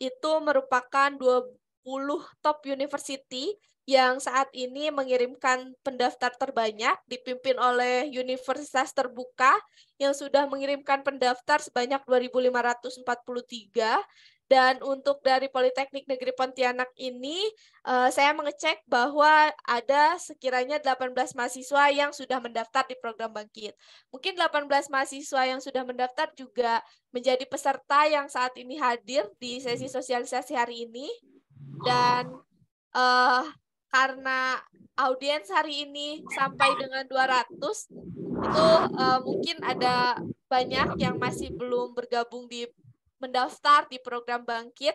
itu merupakan 20 top university yang saat ini mengirimkan pendaftar terbanyak dipimpin oleh universitas terbuka yang sudah mengirimkan pendaftar sebanyak 2543 dan untuk dari Politeknik Negeri Pontianak ini eh, saya mengecek bahwa ada sekiranya 18 mahasiswa yang sudah mendaftar di program Bangkit. Mungkin 18 mahasiswa yang sudah mendaftar juga menjadi peserta yang saat ini hadir di sesi hmm. sosialisasi hari ini dan uh, karena audiens hari ini sampai dengan 200 itu uh, mungkin ada banyak yang masih belum bergabung di mendaftar di program Bangkit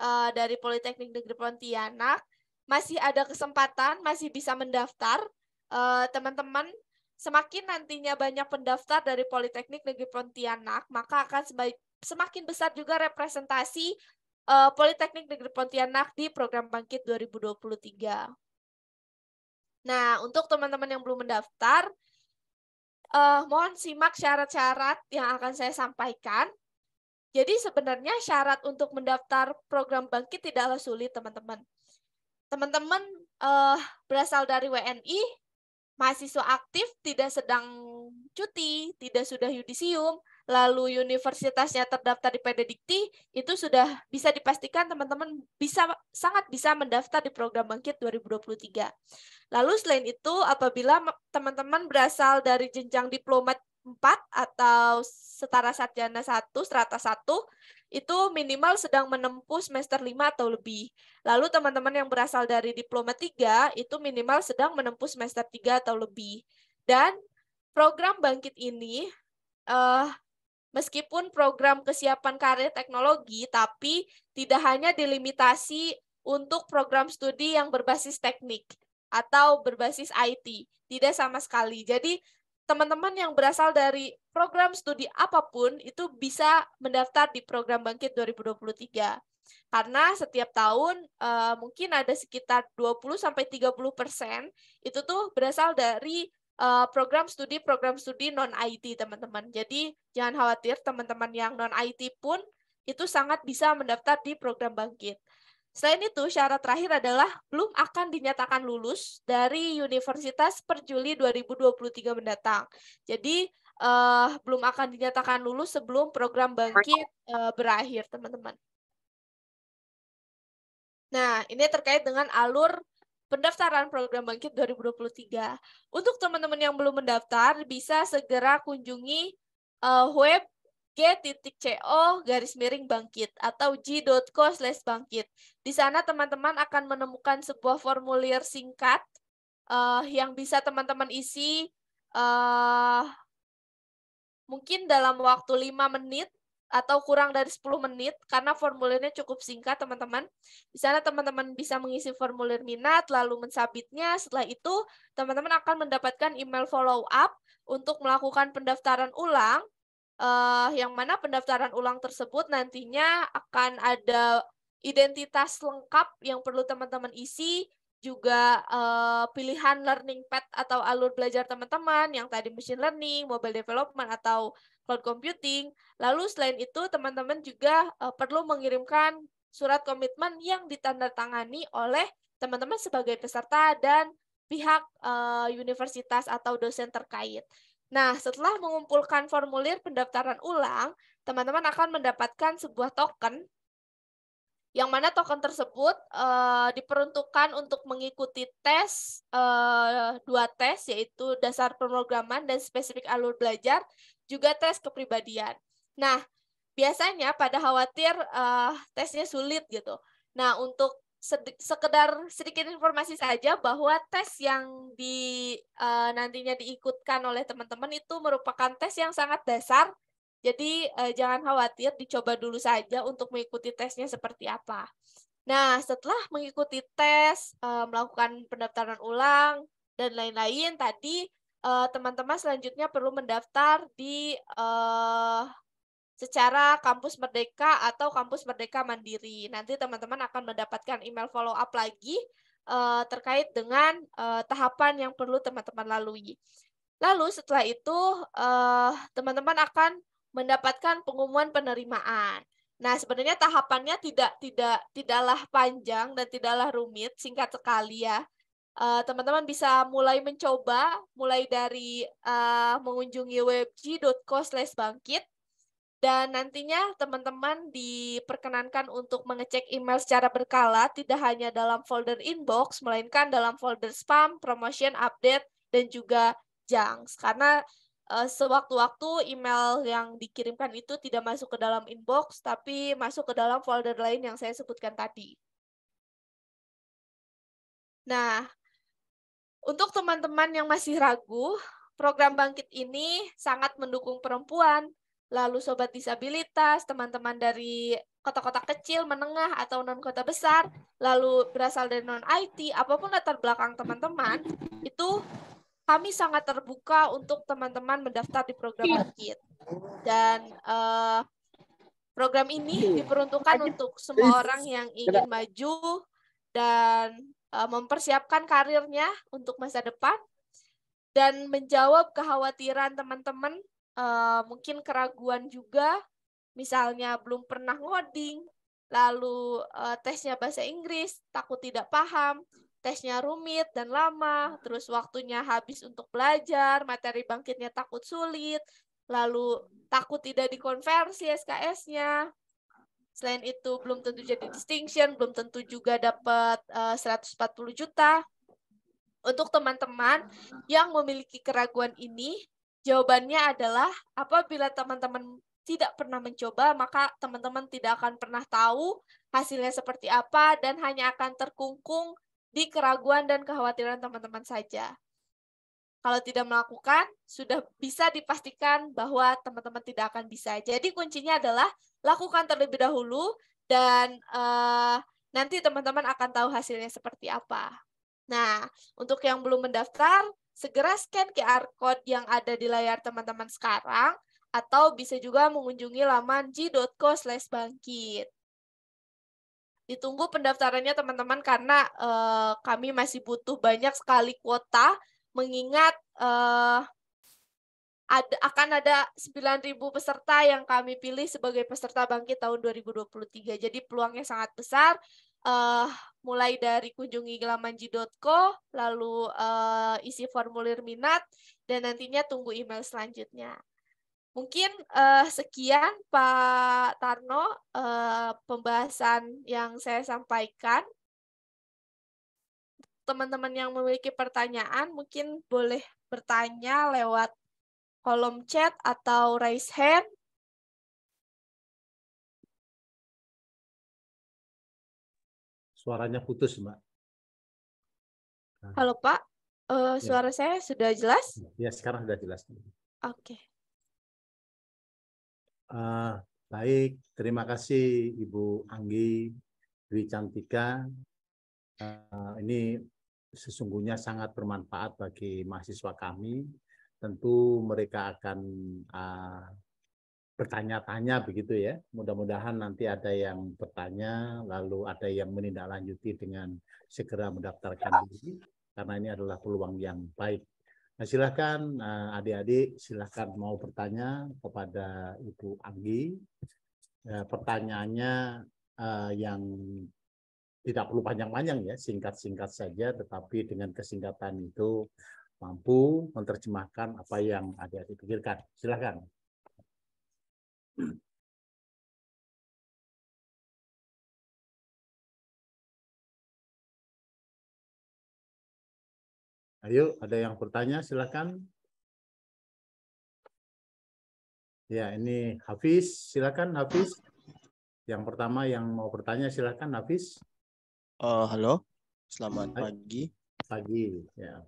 uh, dari Politeknik Negeri Pontianak masih ada kesempatan masih bisa mendaftar eh, teman-teman uh, semakin nantinya banyak pendaftar dari Politeknik Negeri Pontianak maka akan semakin besar juga representasi uh, Politeknik Negeri Pontianak di program Bangkit 2023. Nah, untuk teman-teman yang belum mendaftar, uh, mohon simak syarat-syarat yang akan saya sampaikan. Jadi sebenarnya syarat untuk mendaftar program Bangkit tidaklah sulit, teman-teman. Teman-teman uh, berasal dari WNI, mahasiswa aktif, tidak sedang cuti, tidak sudah yudisium, lalu universitasnya terdaftar di Dikti, itu sudah bisa dipastikan teman-teman bisa sangat bisa mendaftar di program Bangkit 2023. Lalu selain itu, apabila teman-teman berasal dari jenjang diplomat 4 atau setara sarjana 1, serata 1, itu minimal sedang menempuh semester 5 atau lebih. Lalu teman-teman yang berasal dari diploma 3 itu minimal sedang menempuh semester 3 atau lebih. Dan program bangkit ini uh, meskipun program kesiapan karir teknologi, tapi tidak hanya dilimitasi untuk program studi yang berbasis teknik atau berbasis IT, tidak sama sekali. Jadi, teman-teman yang berasal dari program studi apapun itu bisa mendaftar di program Bangkit 2023. Karena setiap tahun uh, mungkin ada sekitar 20 sampai persen itu tuh berasal dari Eh, program studi program studi non IT teman-teman. Jadi jangan khawatir teman-teman yang non IT pun itu sangat bisa mendaftar di program Bangkit. Selain itu, syarat terakhir adalah belum akan dinyatakan lulus dari universitas per Juli 2023 mendatang. Jadi uh, belum akan dinyatakan lulus sebelum program Bangkit uh, berakhir, teman-teman. Nah, ini terkait dengan alur pendaftaran program Bangkit 2023. Untuk teman-teman yang belum mendaftar, bisa segera kunjungi uh, web g.co garis miring bangkit atau g.co slash bangkit. Di sana teman-teman akan menemukan sebuah formulir singkat uh, yang bisa teman-teman isi uh, mungkin dalam waktu 5 menit atau kurang dari 10 menit karena formulirnya cukup singkat teman-teman. Di sana teman-teman bisa mengisi formulir minat lalu mensubmitnya. Setelah itu teman-teman akan mendapatkan email follow up untuk melakukan pendaftaran ulang Uh, yang mana pendaftaran ulang tersebut nantinya akan ada identitas lengkap yang perlu teman-teman isi juga uh, pilihan learning path atau alur belajar teman-teman yang tadi machine learning, mobile development atau cloud computing. Lalu selain itu teman-teman juga uh, perlu mengirimkan surat komitmen yang ditandatangani oleh teman-teman sebagai peserta dan pihak uh, universitas atau dosen terkait. Nah, setelah mengumpulkan formulir pendaftaran ulang, teman-teman akan mendapatkan sebuah token yang mana token tersebut e, diperuntukkan untuk mengikuti tes e, dua tes yaitu dasar pemrograman dan spesifik alur belajar juga tes kepribadian. Nah, biasanya pada khawatir uh, tesnya sulit gitu. Nah, untuk sed sekedar sedikit informasi saja bahwa tes yang di uh, nantinya diikutkan oleh teman-teman itu merupakan tes yang sangat dasar. Jadi uh, jangan khawatir, dicoba dulu saja untuk mengikuti tesnya seperti apa. Nah, setelah mengikuti tes, uh, melakukan pendaftaran ulang dan lain-lain tadi Eh, teman-teman uh, selanjutnya perlu mendaftar di uh, secara kampus merdeka atau kampus merdeka mandiri. Nanti teman-teman akan mendapatkan email follow up lagi uh, terkait dengan uh, tahapan yang perlu teman-teman lalui. Lalu setelah itu teman-teman uh, akan mendapatkan pengumuman penerimaan. Nah, sebenarnya tahapannya tidak tidak tidaklah panjang dan tidaklah rumit, singkat sekali ya. Eh, teman-teman uh, bisa mulai mencoba mulai dari uh, mengunjungi webg.co bangkit dan nantinya teman-teman diperkenankan untuk mengecek email secara berkala tidak hanya dalam folder inbox melainkan dalam folder spam, promotion, update dan juga junks karena uh, sewaktu-waktu email yang dikirimkan itu tidak masuk ke dalam inbox tapi masuk ke dalam folder lain yang saya sebutkan tadi. Nah, untuk teman-teman yang masih ragu, program Bangkit ini sangat mendukung perempuan, lalu sobat disabilitas, teman-teman dari kota-kota kecil, menengah, atau non-kota besar, lalu berasal dari non-IT, apapun latar belakang teman-teman, itu kami sangat terbuka untuk teman-teman mendaftar di program iya. Bangkit. Dan uh, program ini iya. diperuntukkan untuk semua orang yang ingin iya. maju dan Eh, mempersiapkan karirnya untuk masa depan dan menjawab kekhawatiran teman-teman eh, mungkin keraguan juga misalnya belum pernah ngoding lalu eh, tesnya bahasa Inggris takut tidak paham tesnya rumit dan lama terus waktunya habis untuk belajar materi bangkitnya takut sulit lalu takut tidak dikonversi SKS-nya Selain itu belum tentu jadi distinction, belum tentu juga dapat eh, uh, 140 juta. Untuk teman-teman yang memiliki keraguan ini, jawabannya adalah apabila teman-teman tidak pernah mencoba, maka teman-teman tidak akan pernah tahu hasilnya seperti apa dan hanya akan terkungkung di keraguan dan kekhawatiran teman-teman saja. Kalau tidak melakukan, sudah bisa dipastikan bahwa teman-teman tidak akan bisa. Jadi kuncinya adalah lakukan terlebih dahulu dan uh, nanti teman-teman akan tahu hasilnya seperti apa. Nah, untuk yang belum mendaftar, segera scan QR code yang ada di layar teman-teman sekarang atau bisa juga mengunjungi laman slash bangkit ditunggu pendaftarannya teman-teman karena uh, kami masih butuh banyak sekali kuota mengingat uh, ada, akan ada 9.000 peserta yang kami pilih sebagai peserta bangkit tahun 2023. Jadi peluangnya sangat besar. Uh, mulai dari kunjungi gelamanji.co, lalu uh, isi formulir minat, dan nantinya tunggu email selanjutnya. Mungkin uh, sekian Pak Tarno uh, pembahasan yang saya sampaikan teman-teman yang memiliki pertanyaan mungkin boleh bertanya lewat kolom chat atau raise hand. Suaranya putus, Mbak. Nah. Halo, Pak. Uh, suara ya. saya sudah jelas? Ya, sekarang sudah jelas. Oke. Okay. Uh, eh, baik, terima kasih Ibu Anggi Dwi Cantika. Uh, ini sesungguhnya sangat bermanfaat bagi mahasiswa kami. Tentu mereka akan uh, bertanya-tanya begitu ya. Mudah-mudahan nanti ada yang bertanya, lalu ada yang menindaklanjuti dengan segera mendaftarkan diri, karena ini adalah peluang yang baik. Nah, silakan ah, adik-adik, silakan mau bertanya kepada Ibu Anggi. Eh, pertanyaannya eh, yang tidak perlu panjang-panjang ya, singkat-singkat saja, tetapi dengan kesingkatan itu mampu menerjemahkan apa yang adik-adik pikirkan. Silahkan. Ayo, ada yang bertanya, silakan. Ya, ini Hafiz, silakan Hafiz. Yang pertama yang mau bertanya, silakan Hafiz. Uh, halo, selamat pagi. Pagi, ya.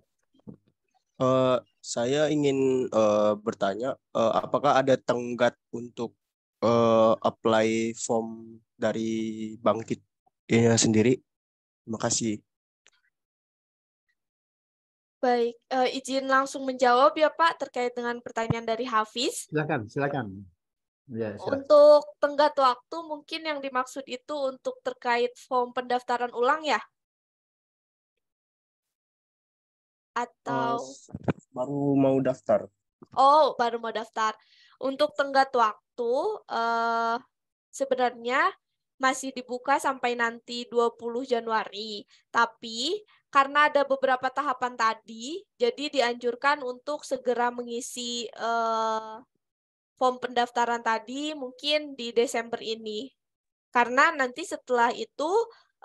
Uh, saya ingin uh, bertanya, uh, apakah ada tenggat untuk uh, apply form dari Bangkit ya, sendiri? Terima kasih. Baik, uh, izin langsung menjawab ya Pak terkait dengan pertanyaan dari Hafiz. Silakan, silakan. Ya, Untuk tenggat waktu mungkin yang dimaksud itu untuk terkait form pendaftaran ulang ya? Atau uh, baru mau daftar? Oh, baru mau daftar. Untuk tenggat waktu uh, sebenarnya masih dibuka sampai nanti 20 Januari. Tapi karena ada beberapa tahapan tadi, jadi dianjurkan untuk segera mengisi uh, form pendaftaran tadi mungkin di Desember ini. Karena nanti setelah itu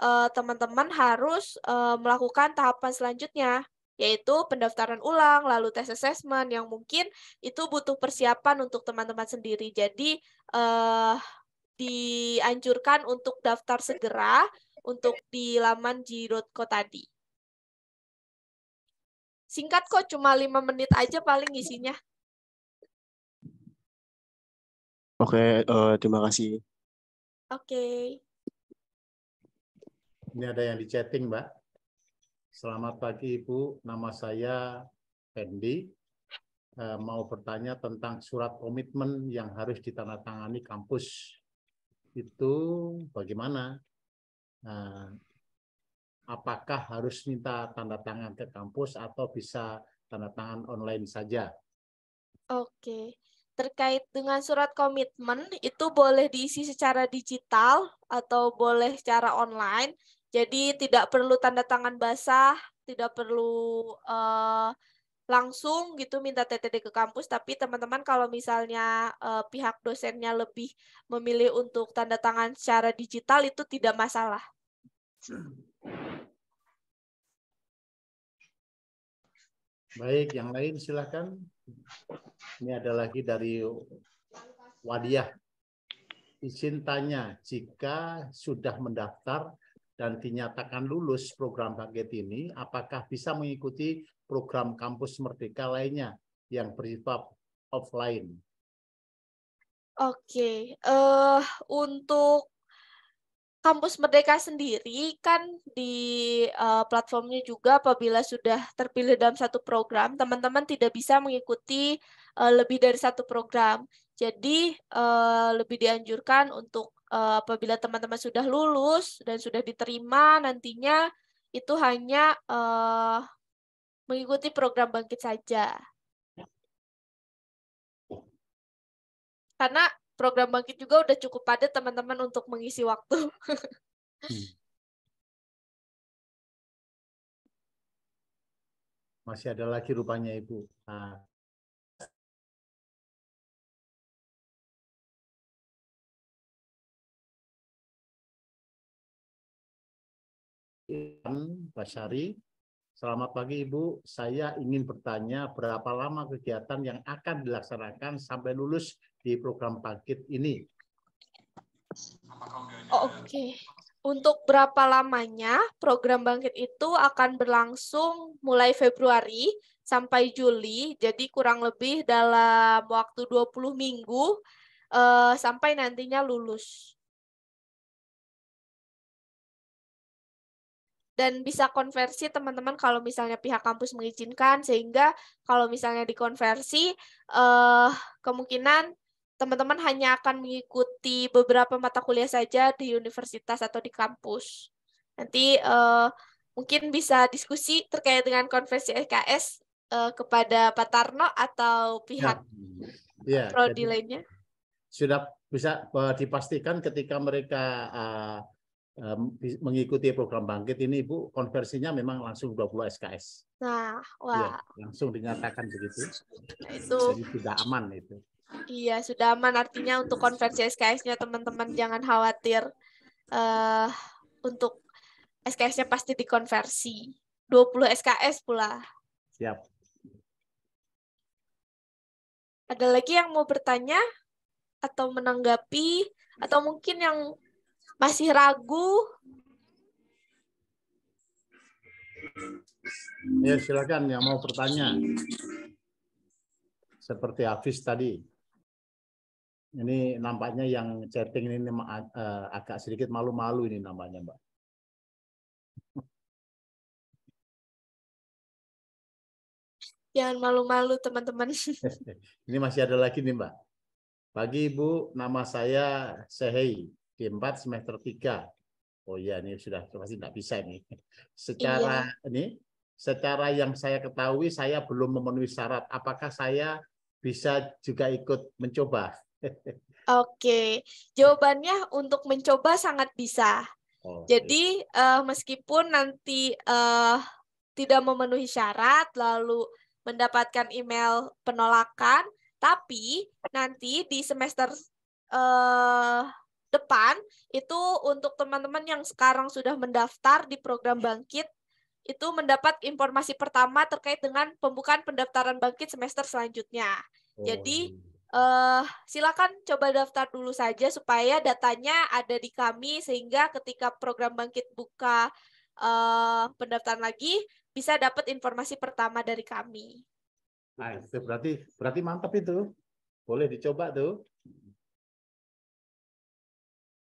eh, teman-teman harus eh, melakukan tahapan selanjutnya, yaitu pendaftaran ulang, lalu tes assessment yang mungkin itu butuh persiapan untuk teman-teman sendiri. Jadi eh, dianjurkan untuk daftar segera untuk di laman G.co tadi. Singkat kok, cuma lima menit aja paling isinya. Oke, uh, terima kasih. Oke. Okay. Ini ada yang di chatting, Mbak. Selamat pagi, Ibu. Nama saya Fendi. Uh, mau bertanya tentang surat komitmen yang harus ditandatangani kampus. Itu bagaimana? Uh, apakah harus minta tanda tangan ke kampus atau bisa tanda tangan online saja? Oke. Okay terkait dengan surat komitmen itu boleh diisi secara digital atau boleh secara online. Jadi tidak perlu tanda tangan basah, tidak perlu uh, langsung gitu minta TTD ke kampus. Tapi teman-teman kalau misalnya uh, pihak dosennya lebih memilih untuk tanda tangan secara digital itu tidak masalah. Baik, yang lain silakan. Ini ada lagi dari Wadiah. Izin tanya, jika sudah mendaftar dan dinyatakan lulus program paket ini, apakah bisa mengikuti program kampus merdeka lainnya yang bersifat offline? Oke, okay. uh, eh, untuk kampus Merdeka sendiri kan di uh, platformnya juga apabila sudah terpilih dalam satu program, teman-teman tidak bisa mengikuti uh, lebih dari satu program. Jadi uh, lebih dianjurkan untuk uh, apabila teman-teman sudah lulus dan sudah diterima nantinya itu hanya uh, mengikuti program bangkit saja. Karena program bangkit juga udah cukup padat teman-teman untuk mengisi waktu. Hmm. Masih ada lagi rupanya Ibu. Nah. Basari, Selamat pagi Ibu, saya ingin bertanya berapa lama kegiatan yang akan dilaksanakan sampai lulus di program bangkit ini? Oke, untuk berapa lamanya program bangkit itu akan berlangsung mulai Februari sampai Juli, jadi kurang lebih dalam waktu 20 minggu eh, sampai nantinya lulus. dan bisa konversi teman-teman kalau misalnya pihak kampus mengizinkan sehingga kalau misalnya dikonversi eh, kemungkinan teman-teman hanya akan mengikuti beberapa mata kuliah saja di universitas atau di kampus. Nanti eh, mungkin bisa diskusi terkait dengan konversi SKS eh, kepada Pak Tarno atau pihak ya. Ya, prodi lainnya. Sudah bisa eh, dipastikan ketika mereka uh, mengikuti program bangkit ini Ibu konversinya memang langsung 20 SKS. Nah, iya, wah. Ya, langsung dinyatakan begitu. Nah, itu. Jadi sudah aman itu. Iya, sudah aman artinya untuk konversi SKS-nya teman-teman jangan khawatir uh, untuk SKS-nya pasti dikonversi. 20 SKS pula. Siap. Ada lagi yang mau bertanya atau menanggapi atau mungkin yang masih ragu? Ya silakan yang mau bertanya. Seperti Hafiz tadi. Ini nampaknya yang chatting ini eh, agak sedikit malu-malu ini nampaknya Mbak. Jangan malu-malu teman-teman. ini masih ada lagi nih Mbak. Pagi Ibu, nama saya Sehei. D4 semester 3. Oh iya, ini sudah pasti tidak bisa ini. Secara iya. ini, secara yang saya ketahui, saya belum memenuhi syarat. Apakah saya bisa juga ikut mencoba? Oke, jawabannya untuk mencoba sangat bisa. Oh, Jadi iya. uh, meskipun nanti uh, tidak memenuhi syarat, lalu mendapatkan email penolakan, tapi nanti di semester uh, depan itu untuk teman-teman yang sekarang sudah mendaftar di program Bangkit itu mendapat informasi pertama terkait dengan pembukaan pendaftaran Bangkit semester selanjutnya. Oh. Jadi iya. eh, silakan coba daftar dulu saja supaya datanya ada di kami sehingga ketika program Bangkit buka eh, pendaftaran lagi bisa dapat informasi pertama dari kami. Nah, berarti berarti mantap itu. Boleh dicoba tuh.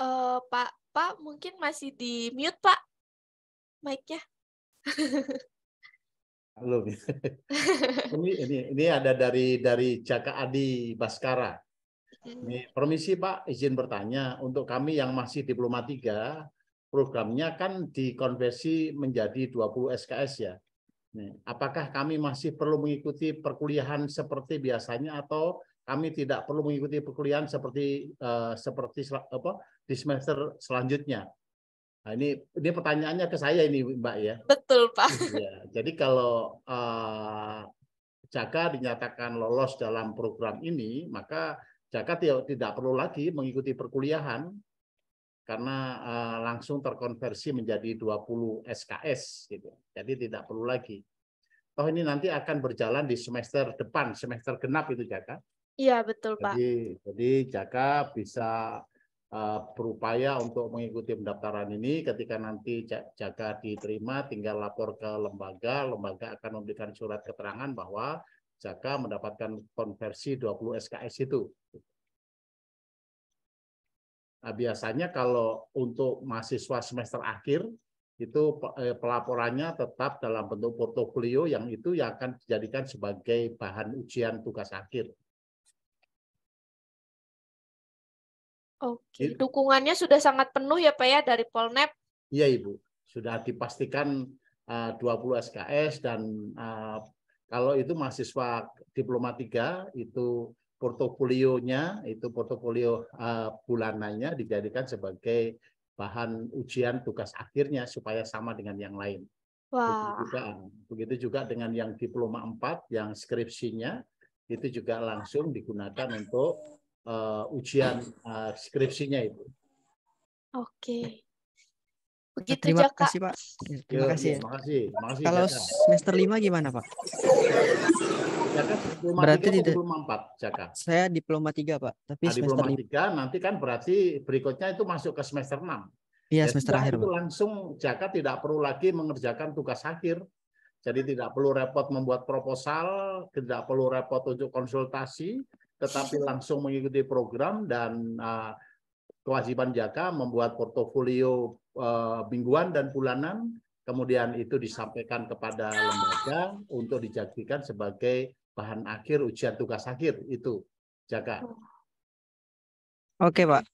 uh, Pak Pak mungkin masih di mute Pak mic-nya. Halo. ini, ini ini ada dari dari Jaka Adi Baskara. Hmm. Ini, permisi Pak, izin bertanya untuk kami yang masih diploma 3, programnya kan dikonversi menjadi 20 SKS ya. apakah kami masih perlu mengikuti perkuliahan seperti biasanya atau kami tidak perlu mengikuti perkuliahan seperti uh, seperti apa di semester selanjutnya. Nah, ini dia pertanyaannya ke saya ini Mbak ya. Betul Pak. Ya, jadi kalau uh, Jaka dinyatakan lolos dalam program ini, maka Jaka tidak perlu lagi mengikuti perkuliahan karena uh, langsung terkonversi menjadi 20 SKS gitu. Jadi tidak perlu lagi. Oh ini nanti akan berjalan di semester depan, semester genap itu Jaka. Iya betul Pak. jadi Jaka bisa Eh, berupaya untuk mengikuti pendaftaran ini. Ketika nanti jaga diterima, tinggal lapor ke lembaga. Lembaga akan memberikan surat keterangan bahwa jaga mendapatkan konversi 20 SKS itu. Nah, biasanya kalau untuk mahasiswa semester akhir, itu eh, pelaporannya tetap dalam bentuk portofolio yang itu yang akan dijadikan sebagai bahan ujian tugas akhir. Oke. Okay. Dukungannya sudah sangat penuh ya Pak ya dari Polnep? Iya Ibu, sudah dipastikan uh, 20 SKS dan uh, kalau itu mahasiswa diploma 3 itu portofolionya itu portofolio uh, bulanannya dijadikan sebagai bahan ujian tugas akhirnya supaya sama dengan yang lain. Wah. Begitu juga, begitu juga dengan yang diploma 4 yang skripsinya itu juga langsung digunakan untuk uh, ujian uh, skripsinya itu. Oke. Ya. Begitu terima Jaka. kasih Pak. Ya, terima kasih. Ya. Terima kasih. Terima kasih Kalau Jaka. semester 5 gimana Pak? Jaka diploma berarti 3 di diploma 4 Jaka. Saya diploma tiga Pak, tapi nah, semester diploma 3 nanti kan berarti berikutnya itu masuk ke semester enam. Iya, semester akhir. Itu langsung Jaka tidak perlu lagi mengerjakan tugas akhir. Jadi tidak perlu repot membuat proposal, tidak perlu repot untuk konsultasi, tetapi langsung mengikuti program dan uh, kewajiban jaka membuat portofolio uh, mingguan dan bulanan, kemudian itu disampaikan kepada lembaga untuk dijadikan sebagai bahan akhir ujian tugas akhir itu jaka. Oke pak.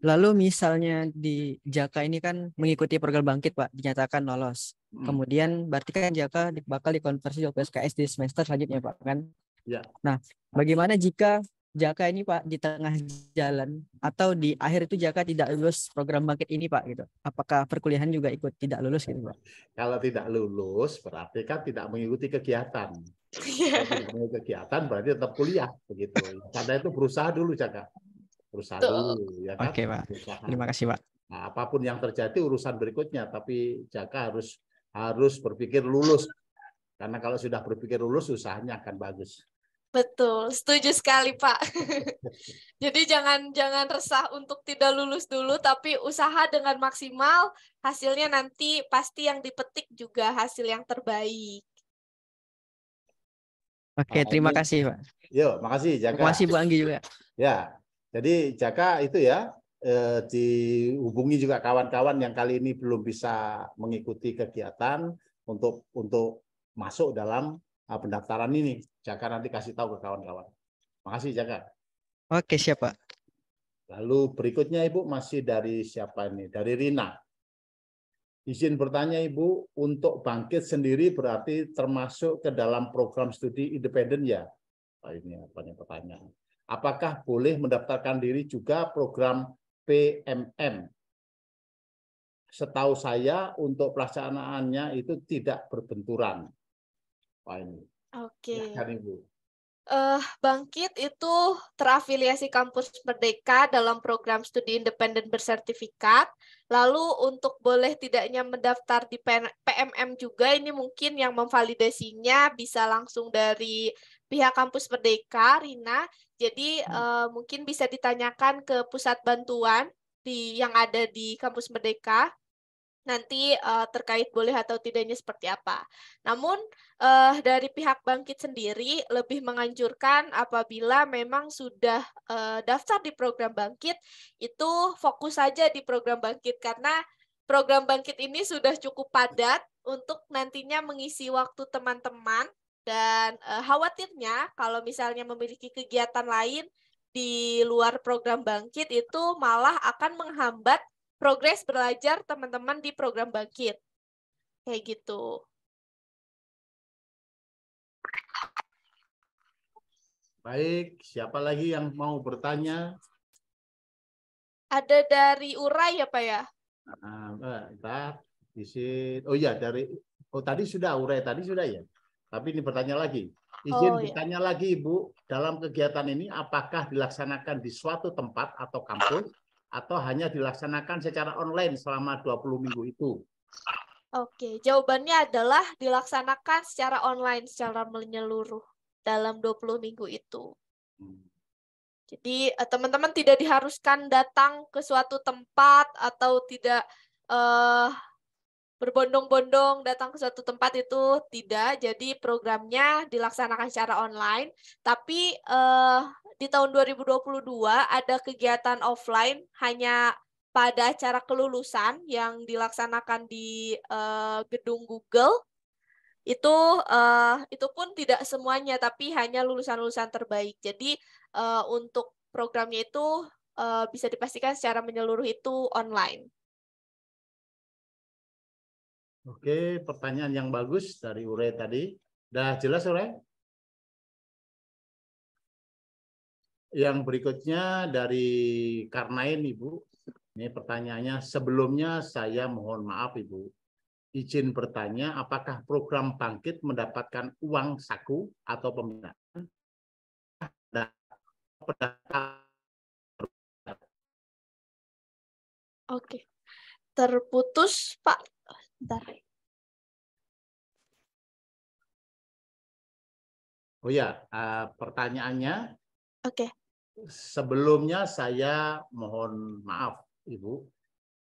Lalu misalnya di Jaka ini kan mengikuti program bangkit Pak, dinyatakan lolos. Hmm. Kemudian berarti kan Jaka bakal dikonversi ke SKS di semester selanjutnya Pak kan? Ya. Nah, bagaimana jika Jaka ini Pak di tengah jalan atau di akhir itu Jaka tidak lulus program bangkit ini Pak gitu. Apakah perkuliahan juga ikut tidak lulus gitu Pak? Kalau tidak lulus berarti kan tidak mengikuti kegiatan. Iya. tidak mengikuti kegiatan berarti tetap kuliah begitu. Karena itu berusaha dulu Jaka. Berusaha Tuh. dulu ya kan. Oke Pak. Berusaha. Terima kasih Pak. Nah, apapun yang terjadi urusan berikutnya tapi Jaka harus harus berpikir lulus karena kalau sudah berpikir lulus, usahanya akan bagus. Betul, setuju sekali Pak. Jadi jangan jangan resah untuk tidak lulus dulu, tapi usaha dengan maksimal, hasilnya nanti pasti yang dipetik juga hasil yang terbaik. Oke, terima kasih Pak. Yo, makasih Jaka. Makasih Bu Anggi juga. Ya, jadi Jaka itu ya eh, dihubungi juga kawan-kawan yang kali ini belum bisa mengikuti kegiatan untuk untuk masuk dalam uh, pendaftaran ini. Jaka nanti kasih tahu ke kawan-kawan. Makasih Jaka. Oke, siapa? Lalu berikutnya Ibu masih dari siapa ini? Dari Rina. Izin bertanya Ibu, untuk bangkit sendiri berarti termasuk ke dalam program studi independen ya? Oh, ini apa nih pertanyaan. Apakah boleh mendaftarkan diri juga program PMM? Setahu saya untuk pelaksanaannya itu tidak berbenturan. Wah ini. Oke. Okay. Ya, eh, Bangkit itu terafiliasi kampus Merdeka dalam program studi independen bersertifikat. Lalu untuk boleh tidaknya mendaftar di PMM juga ini mungkin yang memvalidasinya bisa langsung dari pihak kampus Merdeka, Rina. Jadi uh, mungkin bisa ditanyakan ke pusat bantuan di yang ada di kampus Merdeka nanti uh, terkait boleh atau tidaknya seperti apa. Namun uh, dari pihak Bangkit sendiri lebih menganjurkan apabila memang sudah uh, daftar di program Bangkit itu fokus saja di program Bangkit karena program Bangkit ini sudah cukup padat untuk nantinya mengisi waktu teman-teman dan uh, khawatirnya kalau misalnya memiliki kegiatan lain di luar program Bangkit itu malah akan menghambat progres belajar teman-teman di program Bangkit. Kayak gitu. Baik, siapa lagi yang mau bertanya? Ada dari Urai ya Pak ya? Nah, di sini Oh iya, dari oh tadi sudah Urai, tadi sudah ya. Tapi ini bertanya lagi. Izin oh, iya. bertanya iya. lagi Bu. dalam kegiatan ini apakah dilaksanakan di suatu tempat atau kampus atau hanya dilaksanakan secara online selama 20 minggu itu? Oke, jawabannya adalah dilaksanakan secara online secara menyeluruh dalam 20 minggu itu. Hmm. Jadi eh, teman-teman tidak diharuskan datang ke suatu tempat atau tidak uh, berbondong-bondong datang ke suatu tempat itu tidak. Jadi programnya dilaksanakan secara online, tapi uh, di tahun 2022 ada kegiatan offline hanya pada acara kelulusan yang dilaksanakan di uh, gedung Google itu uh, itu pun tidak semuanya tapi hanya lulusan-lulusan terbaik jadi uh, untuk programnya itu uh, bisa dipastikan secara menyeluruh itu online oke pertanyaan yang bagus dari Ure tadi dah jelas Ure Yang berikutnya dari Karnain, Ibu. Ini pertanyaannya, sebelumnya saya mohon maaf, Ibu. Izin bertanya, apakah program bangkit mendapatkan uang saku atau pembinaan? Oke. Terputus, Pak. Bentar. Oh ya, eh, pertanyaannya Oke. Okay. Sebelumnya saya mohon maaf, Ibu.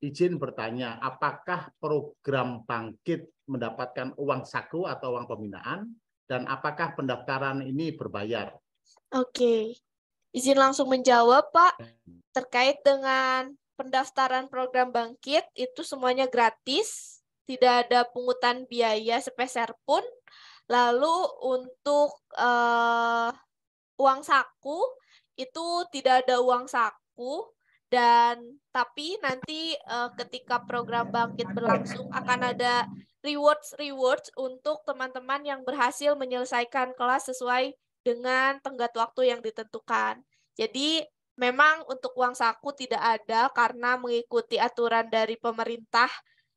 Izin bertanya, apakah program bangkit mendapatkan uang saku atau uang pembinaan? Dan apakah pendaftaran ini berbayar? Oke. Okay. Izin langsung menjawab, Pak. Terkait dengan pendaftaran program bangkit, itu semuanya gratis. Tidak ada pungutan biaya sepeser pun. Lalu untuk... Uh, uang saku itu tidak ada uang saku dan tapi nanti uh, ketika program bangkit berlangsung akan ada rewards rewards untuk teman-teman yang berhasil menyelesaikan kelas sesuai dengan tenggat waktu yang ditentukan. Jadi memang untuk uang saku tidak ada karena mengikuti aturan dari pemerintah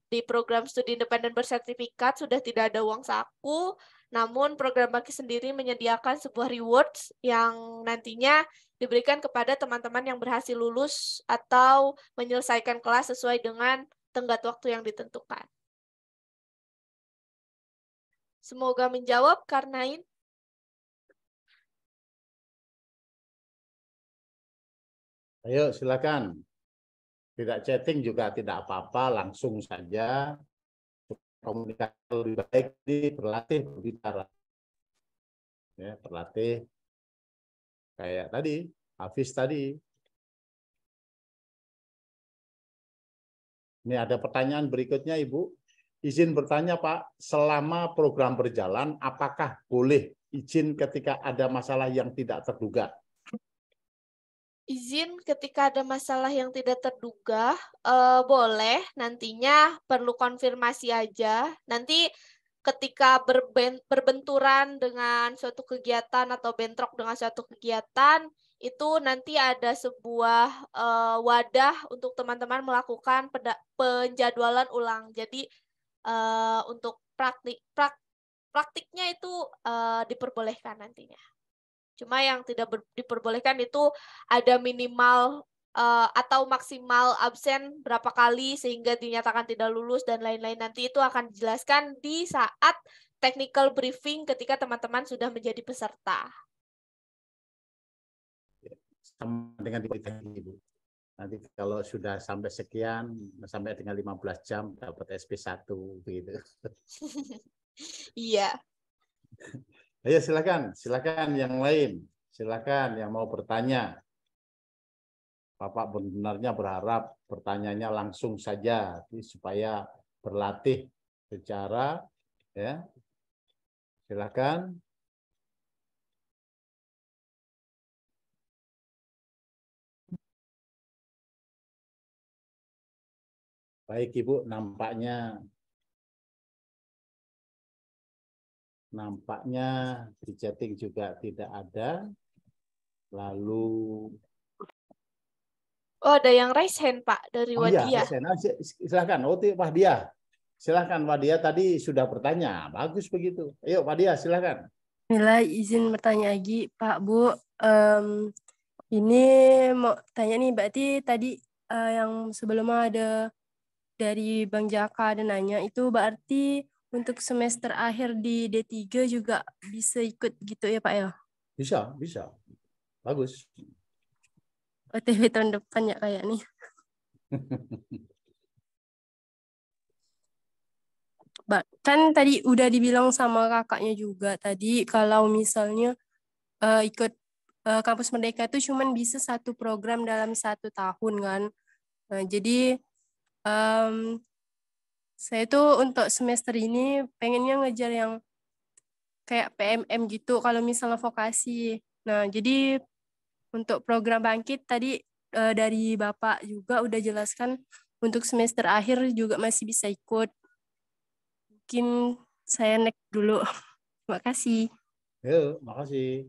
di program studi independen bersertifikat sudah tidak ada uang saku namun program Baki sendiri menyediakan sebuah rewards yang nantinya diberikan kepada teman-teman yang berhasil lulus atau menyelesaikan kelas sesuai dengan tenggat waktu yang ditentukan. Semoga menjawab, Karnain. Ayo, silakan. Tidak chatting juga tidak apa-apa, langsung saja komunikasi lebih baik di berlatih berbicara ya berlatih kayak tadi Hafiz tadi ini ada pertanyaan berikutnya Ibu izin bertanya Pak selama program berjalan apakah boleh izin ketika ada masalah yang tidak terduga izin ketika ada masalah yang tidak terduga uh, boleh nantinya perlu konfirmasi aja nanti ketika berben, berbenturan dengan suatu kegiatan atau bentrok dengan suatu kegiatan itu nanti ada sebuah uh, wadah untuk teman-teman melakukan penjadwalan ulang jadi uh, untuk praktik prak, praktiknya itu diperbolehkan nantinya Cuma yang tidak ber, diperbolehkan itu ada minimal uh, atau maksimal absen berapa kali sehingga dinyatakan tidak lulus dan lain-lain. Nanti itu akan dijelaskan di saat technical briefing ketika teman-teman sudah menjadi peserta. Sama dengan di Ibu. Nanti kalau sudah sampai sekian, sampai dengan 15 jam dapat SP1 begitu. Iya. Ayo silakan, silakan yang lain, silakan yang mau bertanya. Bapak benarnya berharap pertanyaannya langsung saja supaya berlatih secara ya. Silakan. Baik Ibu, nampaknya Nampaknya di chatting juga tidak ada. Lalu Oh, ada yang raise hand, Pak, dari oh, iya, Wadia. Iya, silakan. Oh, Wadia. Silakan Wadia tadi sudah bertanya. Bagus begitu. Ayo Wadia, silakan. Mila izin bertanya lagi, Pak, Bu. Um, ini mau tanya nih, berarti tadi uh, yang sebelumnya ada dari Bang Jaka ada nanya, itu berarti untuk semester akhir di D3 juga bisa ikut gitu ya Pak ya? Bisa, bisa. Bagus. OTW tahun depan ya kayak nih. kan tadi udah dibilang sama kakaknya juga tadi kalau misalnya uh, ikut uh, kampus merdeka itu cuman bisa satu program dalam satu tahun kan nah, jadi um, saya tuh untuk semester ini pengennya ngejar yang kayak PMM gitu kalau misalnya vokasi. Nah, jadi untuk program bangkit tadi eh, dari Bapak juga udah jelaskan untuk semester akhir juga masih bisa ikut. Mungkin saya naik dulu. makasih kasih. Yo, makasih.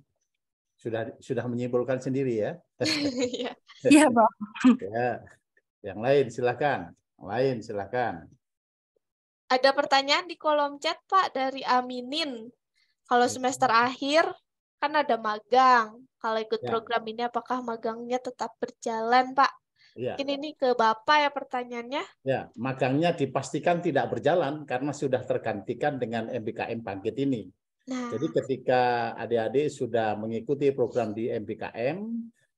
Sudah sudah menyimpulkan sendiri ya. Iya, Pak. Iya, ya. Yang lain silakan. Yang lain silakan ada pertanyaan di kolom chat Pak dari Aminin. Kalau iya. semester akhir kan ada magang. Kalau ikut ya. program ini apakah magangnya tetap berjalan Pak? Ya. Mungkin ini ke Bapak ya pertanyaannya. Ya, magangnya dipastikan tidak berjalan karena sudah tergantikan dengan MBKM Bangkit ini. Nah. Jadi ketika adik-adik sudah mengikuti program di MBKM,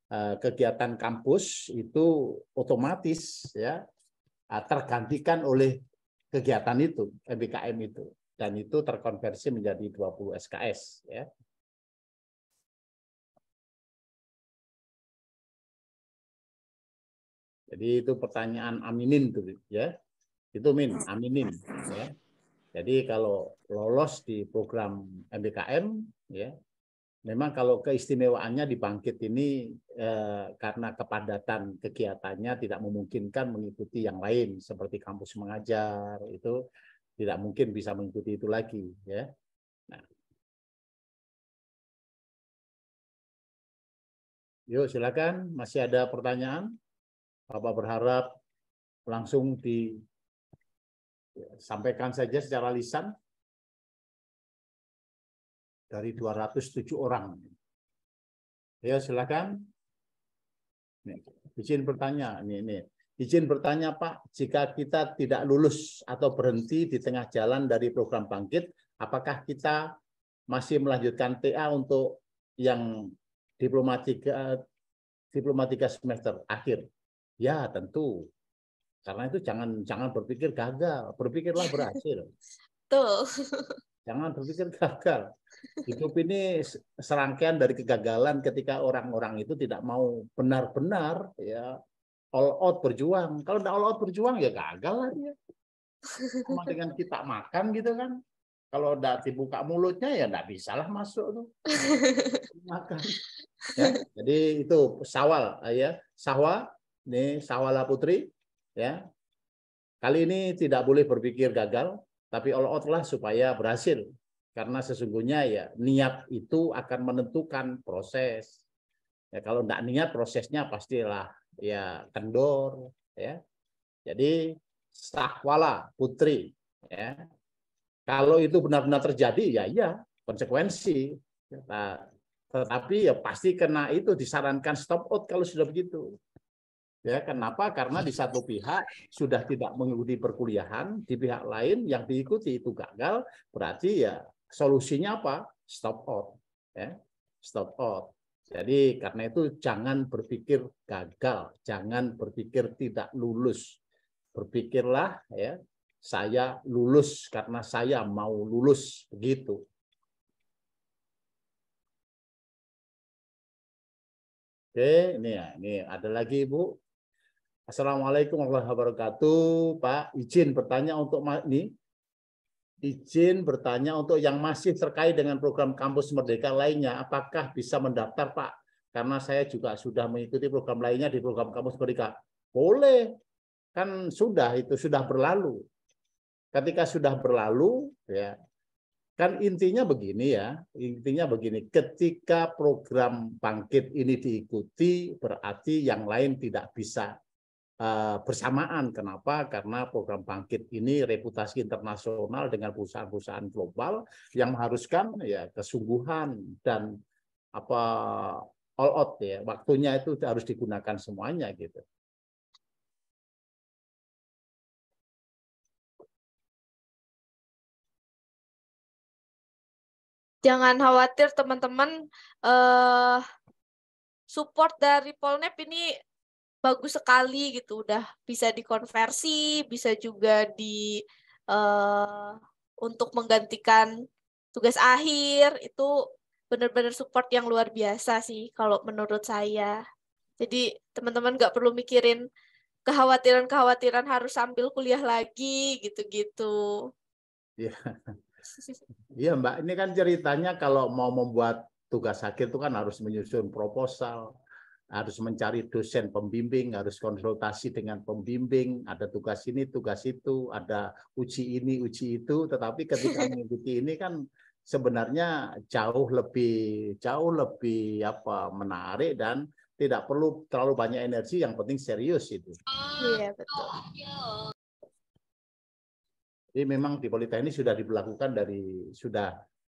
eh, kegiatan kampus itu otomatis ya eh, tergantikan oleh kegiatan itu, MBKM itu. Dan itu terkonversi menjadi 20 SKS. Ya. Jadi itu pertanyaan aminin tuh ya. Itu min, aminin ya. Jadi kalau lolos di program MBKM ya, memang kalau keistimewaannya di Bangkit ini eh, karena kepadatan kegiatannya tidak memungkinkan mengikuti yang lain seperti kampus mengajar itu tidak mungkin bisa mengikuti itu lagi ya. Nah. Yuk silakan masih ada pertanyaan? Bapak berharap langsung disampaikan ya, saja secara lisan dari 207 orang. Ya, silakan. Nih, izin bertanya, ini, ini. Izin bertanya Pak, jika kita tidak lulus atau berhenti di tengah jalan dari program bangkit, apakah kita masih melanjutkan TA untuk yang diplomatika diplomatika semester akhir? Ya, tentu. Karena itu jangan jangan berpikir gagal, berpikirlah berhasil. Tuh. Jangan berpikir gagal. Hidup ini serangkaian dari kegagalan ketika orang-orang itu tidak mau benar-benar ya all out berjuang. Kalau tidak all out berjuang ya gagal lah dia. Sama dengan kita makan gitu kan. Kalau tidak dibuka mulutnya ya tidak bisalah masuk tuh. Makan. Ya, jadi itu sawal ya. Sawa, ini sawala putri ya. Kali ini tidak boleh berpikir gagal, tapi all out lah supaya berhasil. Karena sesungguhnya ya niat itu akan menentukan proses. Ya, kalau tidak niat prosesnya pastilah ya kendor ya. Jadi sakwala putri ya. Kalau itu benar-benar terjadi ya iya konsekuensi. Nah, tetapi ya pasti kena itu disarankan stop out kalau sudah begitu. Ya, kenapa? Karena di satu pihak sudah tidak mengikuti perkuliahan, di pihak lain yang diikuti itu gagal, berarti ya Solusinya apa? Stop out. Ya. Stop out. Jadi karena itu jangan berpikir gagal, jangan berpikir tidak lulus. Berpikirlah ya, saya lulus karena saya mau lulus begitu. Oke, ini ya, ini ada lagi Ibu. Assalamualaikum warahmatullahi wabarakatuh. Pak, izin bertanya untuk ini izin bertanya untuk yang masih terkait dengan program kampus merdeka lainnya, apakah bisa mendaftar Pak? Karena saya juga sudah mengikuti program lainnya di program kampus merdeka. Boleh, kan sudah itu sudah berlalu. Ketika sudah berlalu, ya kan intinya begini ya, intinya begini. Ketika program bangkit ini diikuti, berarti yang lain tidak bisa Eh, bersamaan. Kenapa? Karena program bangkit ini reputasi internasional dengan perusahaan-perusahaan global yang mengharuskan ya kesungguhan dan apa all out ya waktunya itu harus digunakan semuanya gitu. Jangan khawatir teman-teman, uh, support dari Polnep ini bagus sekali gitu udah bisa dikonversi bisa juga di uh, untuk menggantikan tugas akhir itu benar-benar support yang luar biasa sih kalau menurut saya jadi teman-teman nggak perlu mikirin kekhawatiran-kekhawatiran harus sambil kuliah lagi gitu-gitu Iya. Iya Mbak, ini kan ceritanya kalau mau membuat tugas akhir itu kan harus menyusun proposal, harus mencari dosen pembimbing, harus konsultasi dengan pembimbing, ada tugas ini, tugas itu, ada uji ini, uji itu, tetapi ketika mengikuti ini kan sebenarnya jauh lebih jauh lebih apa menarik dan tidak perlu terlalu banyak energi, yang penting serius itu. Iya, betul. Jadi memang di Politeknik sudah diberlakukan dari sudah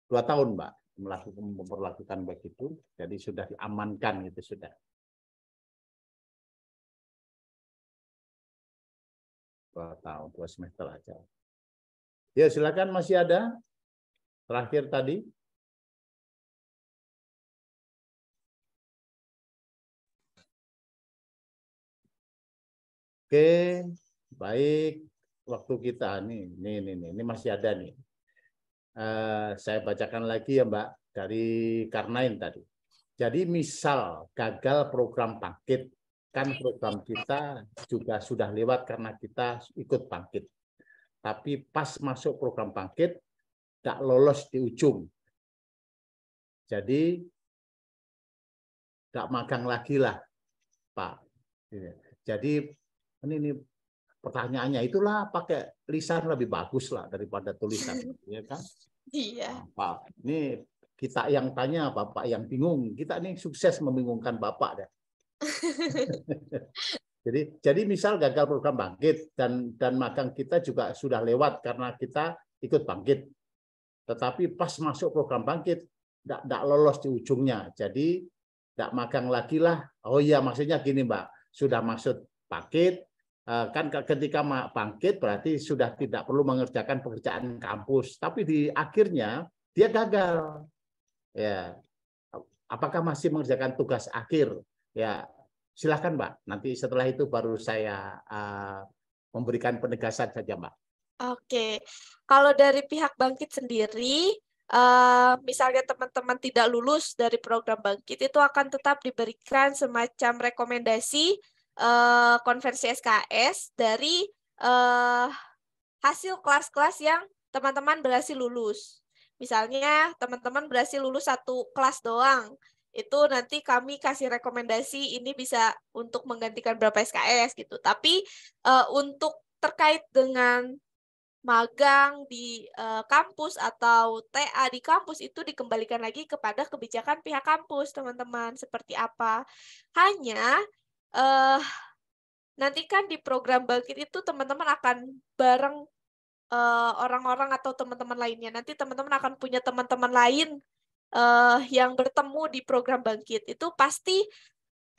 dua tahun, Mbak, melakukan memperlakukan begitu. Jadi sudah diamankan itu sudah. berapa tahun, dua semester aja. Ya silakan masih ada terakhir tadi. Oke, baik waktu kita nih, nih, nih, nih, ini masih ada nih. Uh, saya bacakan lagi ya Mbak dari Karnain tadi. Jadi misal gagal program paket kan program kita juga sudah lewat karena kita ikut bangkit. Tapi pas masuk program bangkit, tak lolos di ujung. Jadi, tak magang lagi lah, Pak. Iya. Jadi, ini, ini pertanyaannya itulah pakai lisan lebih bagus lah daripada tulisan, Iya kan? Iya. Nah, Pak, ini kita yang tanya, Bapak yang bingung. Kita ini sukses membingungkan Bapak. deh. jadi jadi misal gagal program bangkit dan dan magang kita juga sudah lewat karena kita ikut bangkit. Tetapi pas masuk program bangkit tidak lolos di ujungnya. Jadi tidak magang lagi lah. Oh iya maksudnya gini Mbak, sudah masuk bangkit eh, kan ketika bangkit berarti sudah tidak perlu mengerjakan pekerjaan kampus, tapi di akhirnya dia gagal. Ya. Apakah masih mengerjakan tugas akhir Ya, silahkan Mbak. Nanti setelah itu baru saya uh, memberikan penegasan saja Mbak. Oke, kalau dari pihak Bangkit sendiri, uh, misalnya teman-teman tidak lulus dari program Bangkit itu akan tetap diberikan semacam rekomendasi uh, konversi SKS dari uh, hasil kelas-kelas yang teman-teman berhasil lulus. Misalnya teman-teman berhasil lulus satu kelas doang, itu nanti kami kasih rekomendasi ini bisa untuk menggantikan berapa SKS gitu. Tapi uh, untuk terkait dengan magang di uh, kampus atau TA di kampus itu dikembalikan lagi kepada kebijakan pihak kampus, teman-teman. Seperti apa? Hanya uh, nanti kan di program Bangkit itu teman-teman akan bareng orang-orang orang -orang atau teman-teman lainnya. Nanti teman-teman akan punya teman-teman lain uh, yang bertemu di program Bangkit itu pasti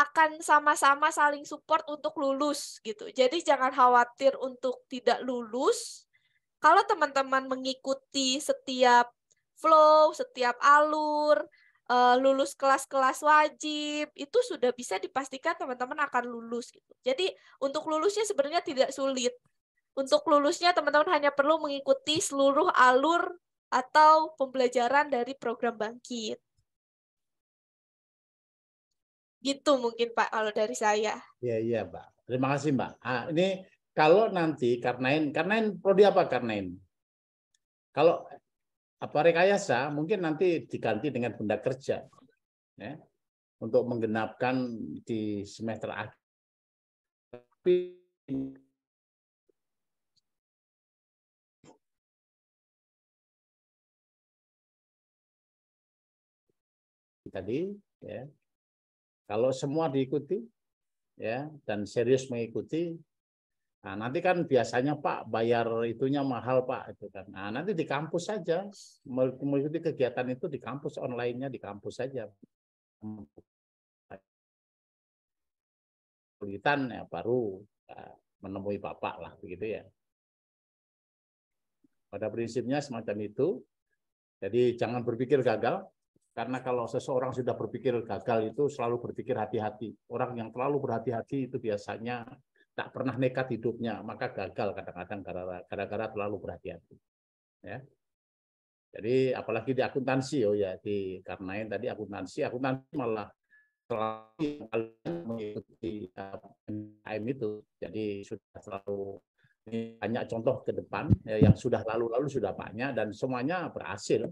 akan sama-sama saling support untuk lulus gitu. Jadi jangan khawatir untuk tidak lulus. Kalau teman-teman mengikuti setiap flow, setiap alur, uh, lulus kelas-kelas wajib, itu sudah bisa dipastikan teman-teman akan lulus gitu. Jadi untuk lulusnya sebenarnya tidak sulit. Untuk lulusnya teman-teman hanya perlu mengikuti seluruh alur atau pembelajaran dari program bangkit. Gitu mungkin Pak kalau dari saya. Iya iya pak, Terima kasih Mbak. Ah, ini kalau nanti karnain karnain prodi apa karnain? Kalau apa rekayasa mungkin nanti diganti dengan benda kerja ya, untuk menggenapkan di semester akhir. tadi ya kalau semua diikuti ya dan serius mengikuti nah, nanti kan biasanya pak bayar itunya mahal pak itu kan nah, nanti di kampus saja mengikuti kegiatan itu di kampus onlinenya di kampus saja kesulitan ya baru ya, menemui bapak lah begitu ya pada prinsipnya semacam itu jadi jangan berpikir gagal karena kalau seseorang sudah berpikir gagal itu selalu berpikir hati-hati. Orang yang terlalu berhati-hati itu biasanya tak pernah nekat hidupnya, maka gagal kadang-kadang gara-gara terlalu berhati-hati. Ya. Jadi apalagi di akuntansi oh ya di karenain tadi akuntansi akuntansi malah selalu mengikuti MKM eh, itu. Jadi sudah selalu banyak contoh ke depan ya, yang sudah lalu-lalu sudah banyak dan semuanya berhasil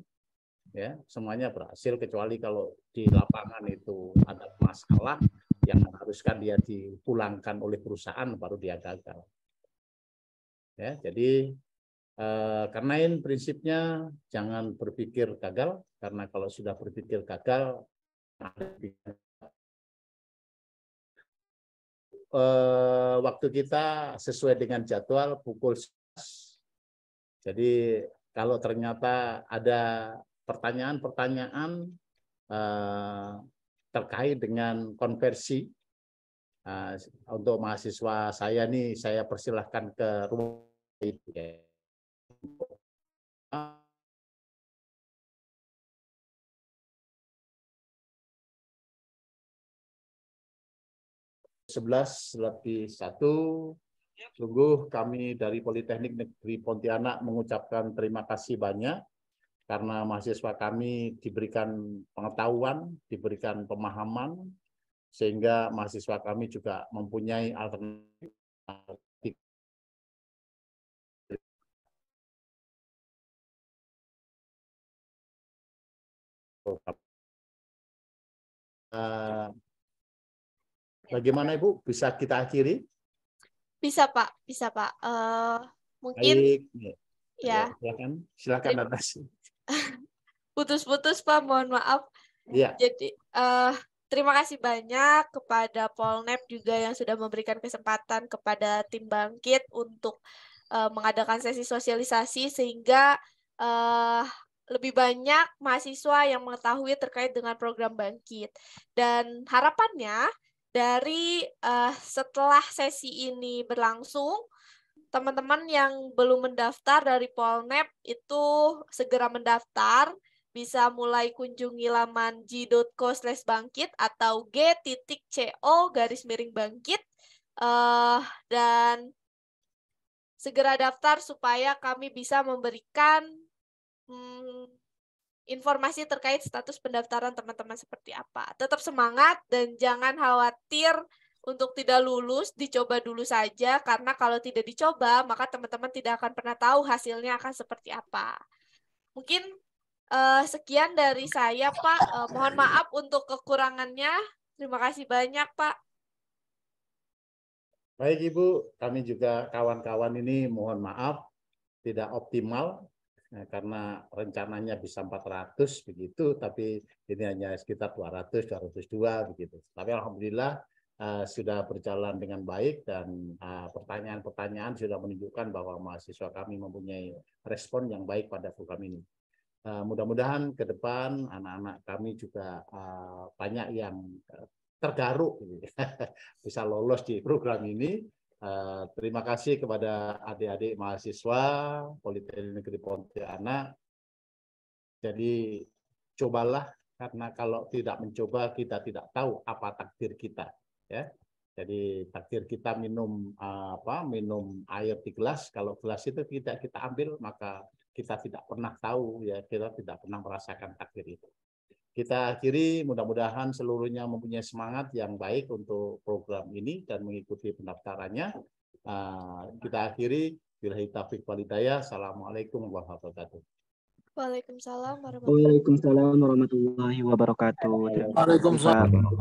ya semuanya berhasil kecuali kalau di lapangan itu ada masalah yang mengharuskan dia dipulangkan oleh perusahaan baru dia gagal ya jadi eh, karenain prinsipnya jangan berpikir gagal karena kalau sudah berpikir gagal eh, waktu kita sesuai dengan jadwal pukul jadi kalau ternyata ada pertanyaan-pertanyaan eh, terkait dengan konversi eh, untuk mahasiswa saya nih saya persilahkan ke ruang itu ya. sebelas lebih satu sungguh kami dari Politeknik Negeri Pontianak mengucapkan terima kasih banyak karena mahasiswa kami diberikan pengetahuan, diberikan pemahaman, sehingga mahasiswa kami juga mempunyai alternatif Uh, bagaimana Ibu bisa kita akhiri? Bisa Pak, bisa Pak. Uh, mungkin Baik. ya. ya. Silakan, silakan Atas putus-putus Pak, mohon maaf. Iya. Jadi uh, terima kasih banyak kepada Polnep juga yang sudah memberikan kesempatan kepada tim Bangkit untuk uh, mengadakan sesi sosialisasi sehingga uh, lebih banyak mahasiswa yang mengetahui terkait dengan program Bangkit. Dan harapannya dari uh, setelah sesi ini berlangsung, teman-teman yang belum mendaftar dari Polnep itu segera mendaftar bisa mulai kunjungi laman g.co slash bangkit atau g.co garis miring bangkit uh, dan segera daftar supaya kami bisa memberikan hmm, informasi terkait status pendaftaran teman-teman seperti apa. Tetap semangat dan jangan khawatir untuk tidak lulus, dicoba dulu saja karena kalau tidak dicoba maka teman-teman tidak akan pernah tahu hasilnya akan seperti apa. Mungkin Uh, sekian dari saya, Pak. Uh, mohon maaf untuk kekurangannya. Terima kasih banyak, Pak. Baik, Ibu. Kami juga kawan-kawan ini mohon maaf tidak optimal eh, karena rencananya bisa 400 begitu, tapi ini hanya sekitar 200, 202 begitu. Tapi Alhamdulillah uh, sudah berjalan dengan baik dan pertanyaan-pertanyaan uh, sudah menunjukkan bahwa mahasiswa kami mempunyai respon yang baik pada program ini. Eh, mudah-mudahan ke depan anak-anak kami juga eh, banyak yang eh, tergaruk gitu ya. bisa lolos di program ini. terima kasih kepada adik-adik mahasiswa Politeknik Negeri Pontianak. Jadi cobalah karena kalau tidak mencoba kita tidak tahu apa takdir kita ya. Jadi takdir kita minum apa minum air di gelas kalau gelas itu tidak kita ambil maka kita tidak pernah tahu ya kita tidak pernah merasakan takdir itu kita akhiri mudah-mudahan seluruhnya mempunyai semangat yang baik untuk program ini dan mengikuti pendaftarannya ah, kita akhiri bilahi taufik walidaya assalamualaikum warahmatullahi wabarakatuh Waalaikumsalam warahmatullahi, wabarakatuh. Waalaikumsalam warahmatullahi wabarakatuh. Waalaikumsalam warahmatullahi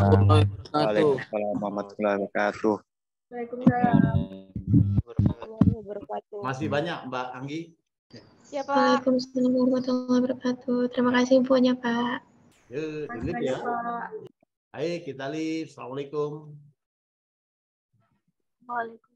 wabarakatuh. Waalaikumsalam warahmatullahi wabarakatuh. Masih banyak Mbak Anggi Ya, Pak. Waalaikumsalam warahmatullahi wabarakatuh. Terima kasih punya Pak. Yuk, dilip, ya. Ayo kita lihat. Assalamualaikum. Waalaikumsalam.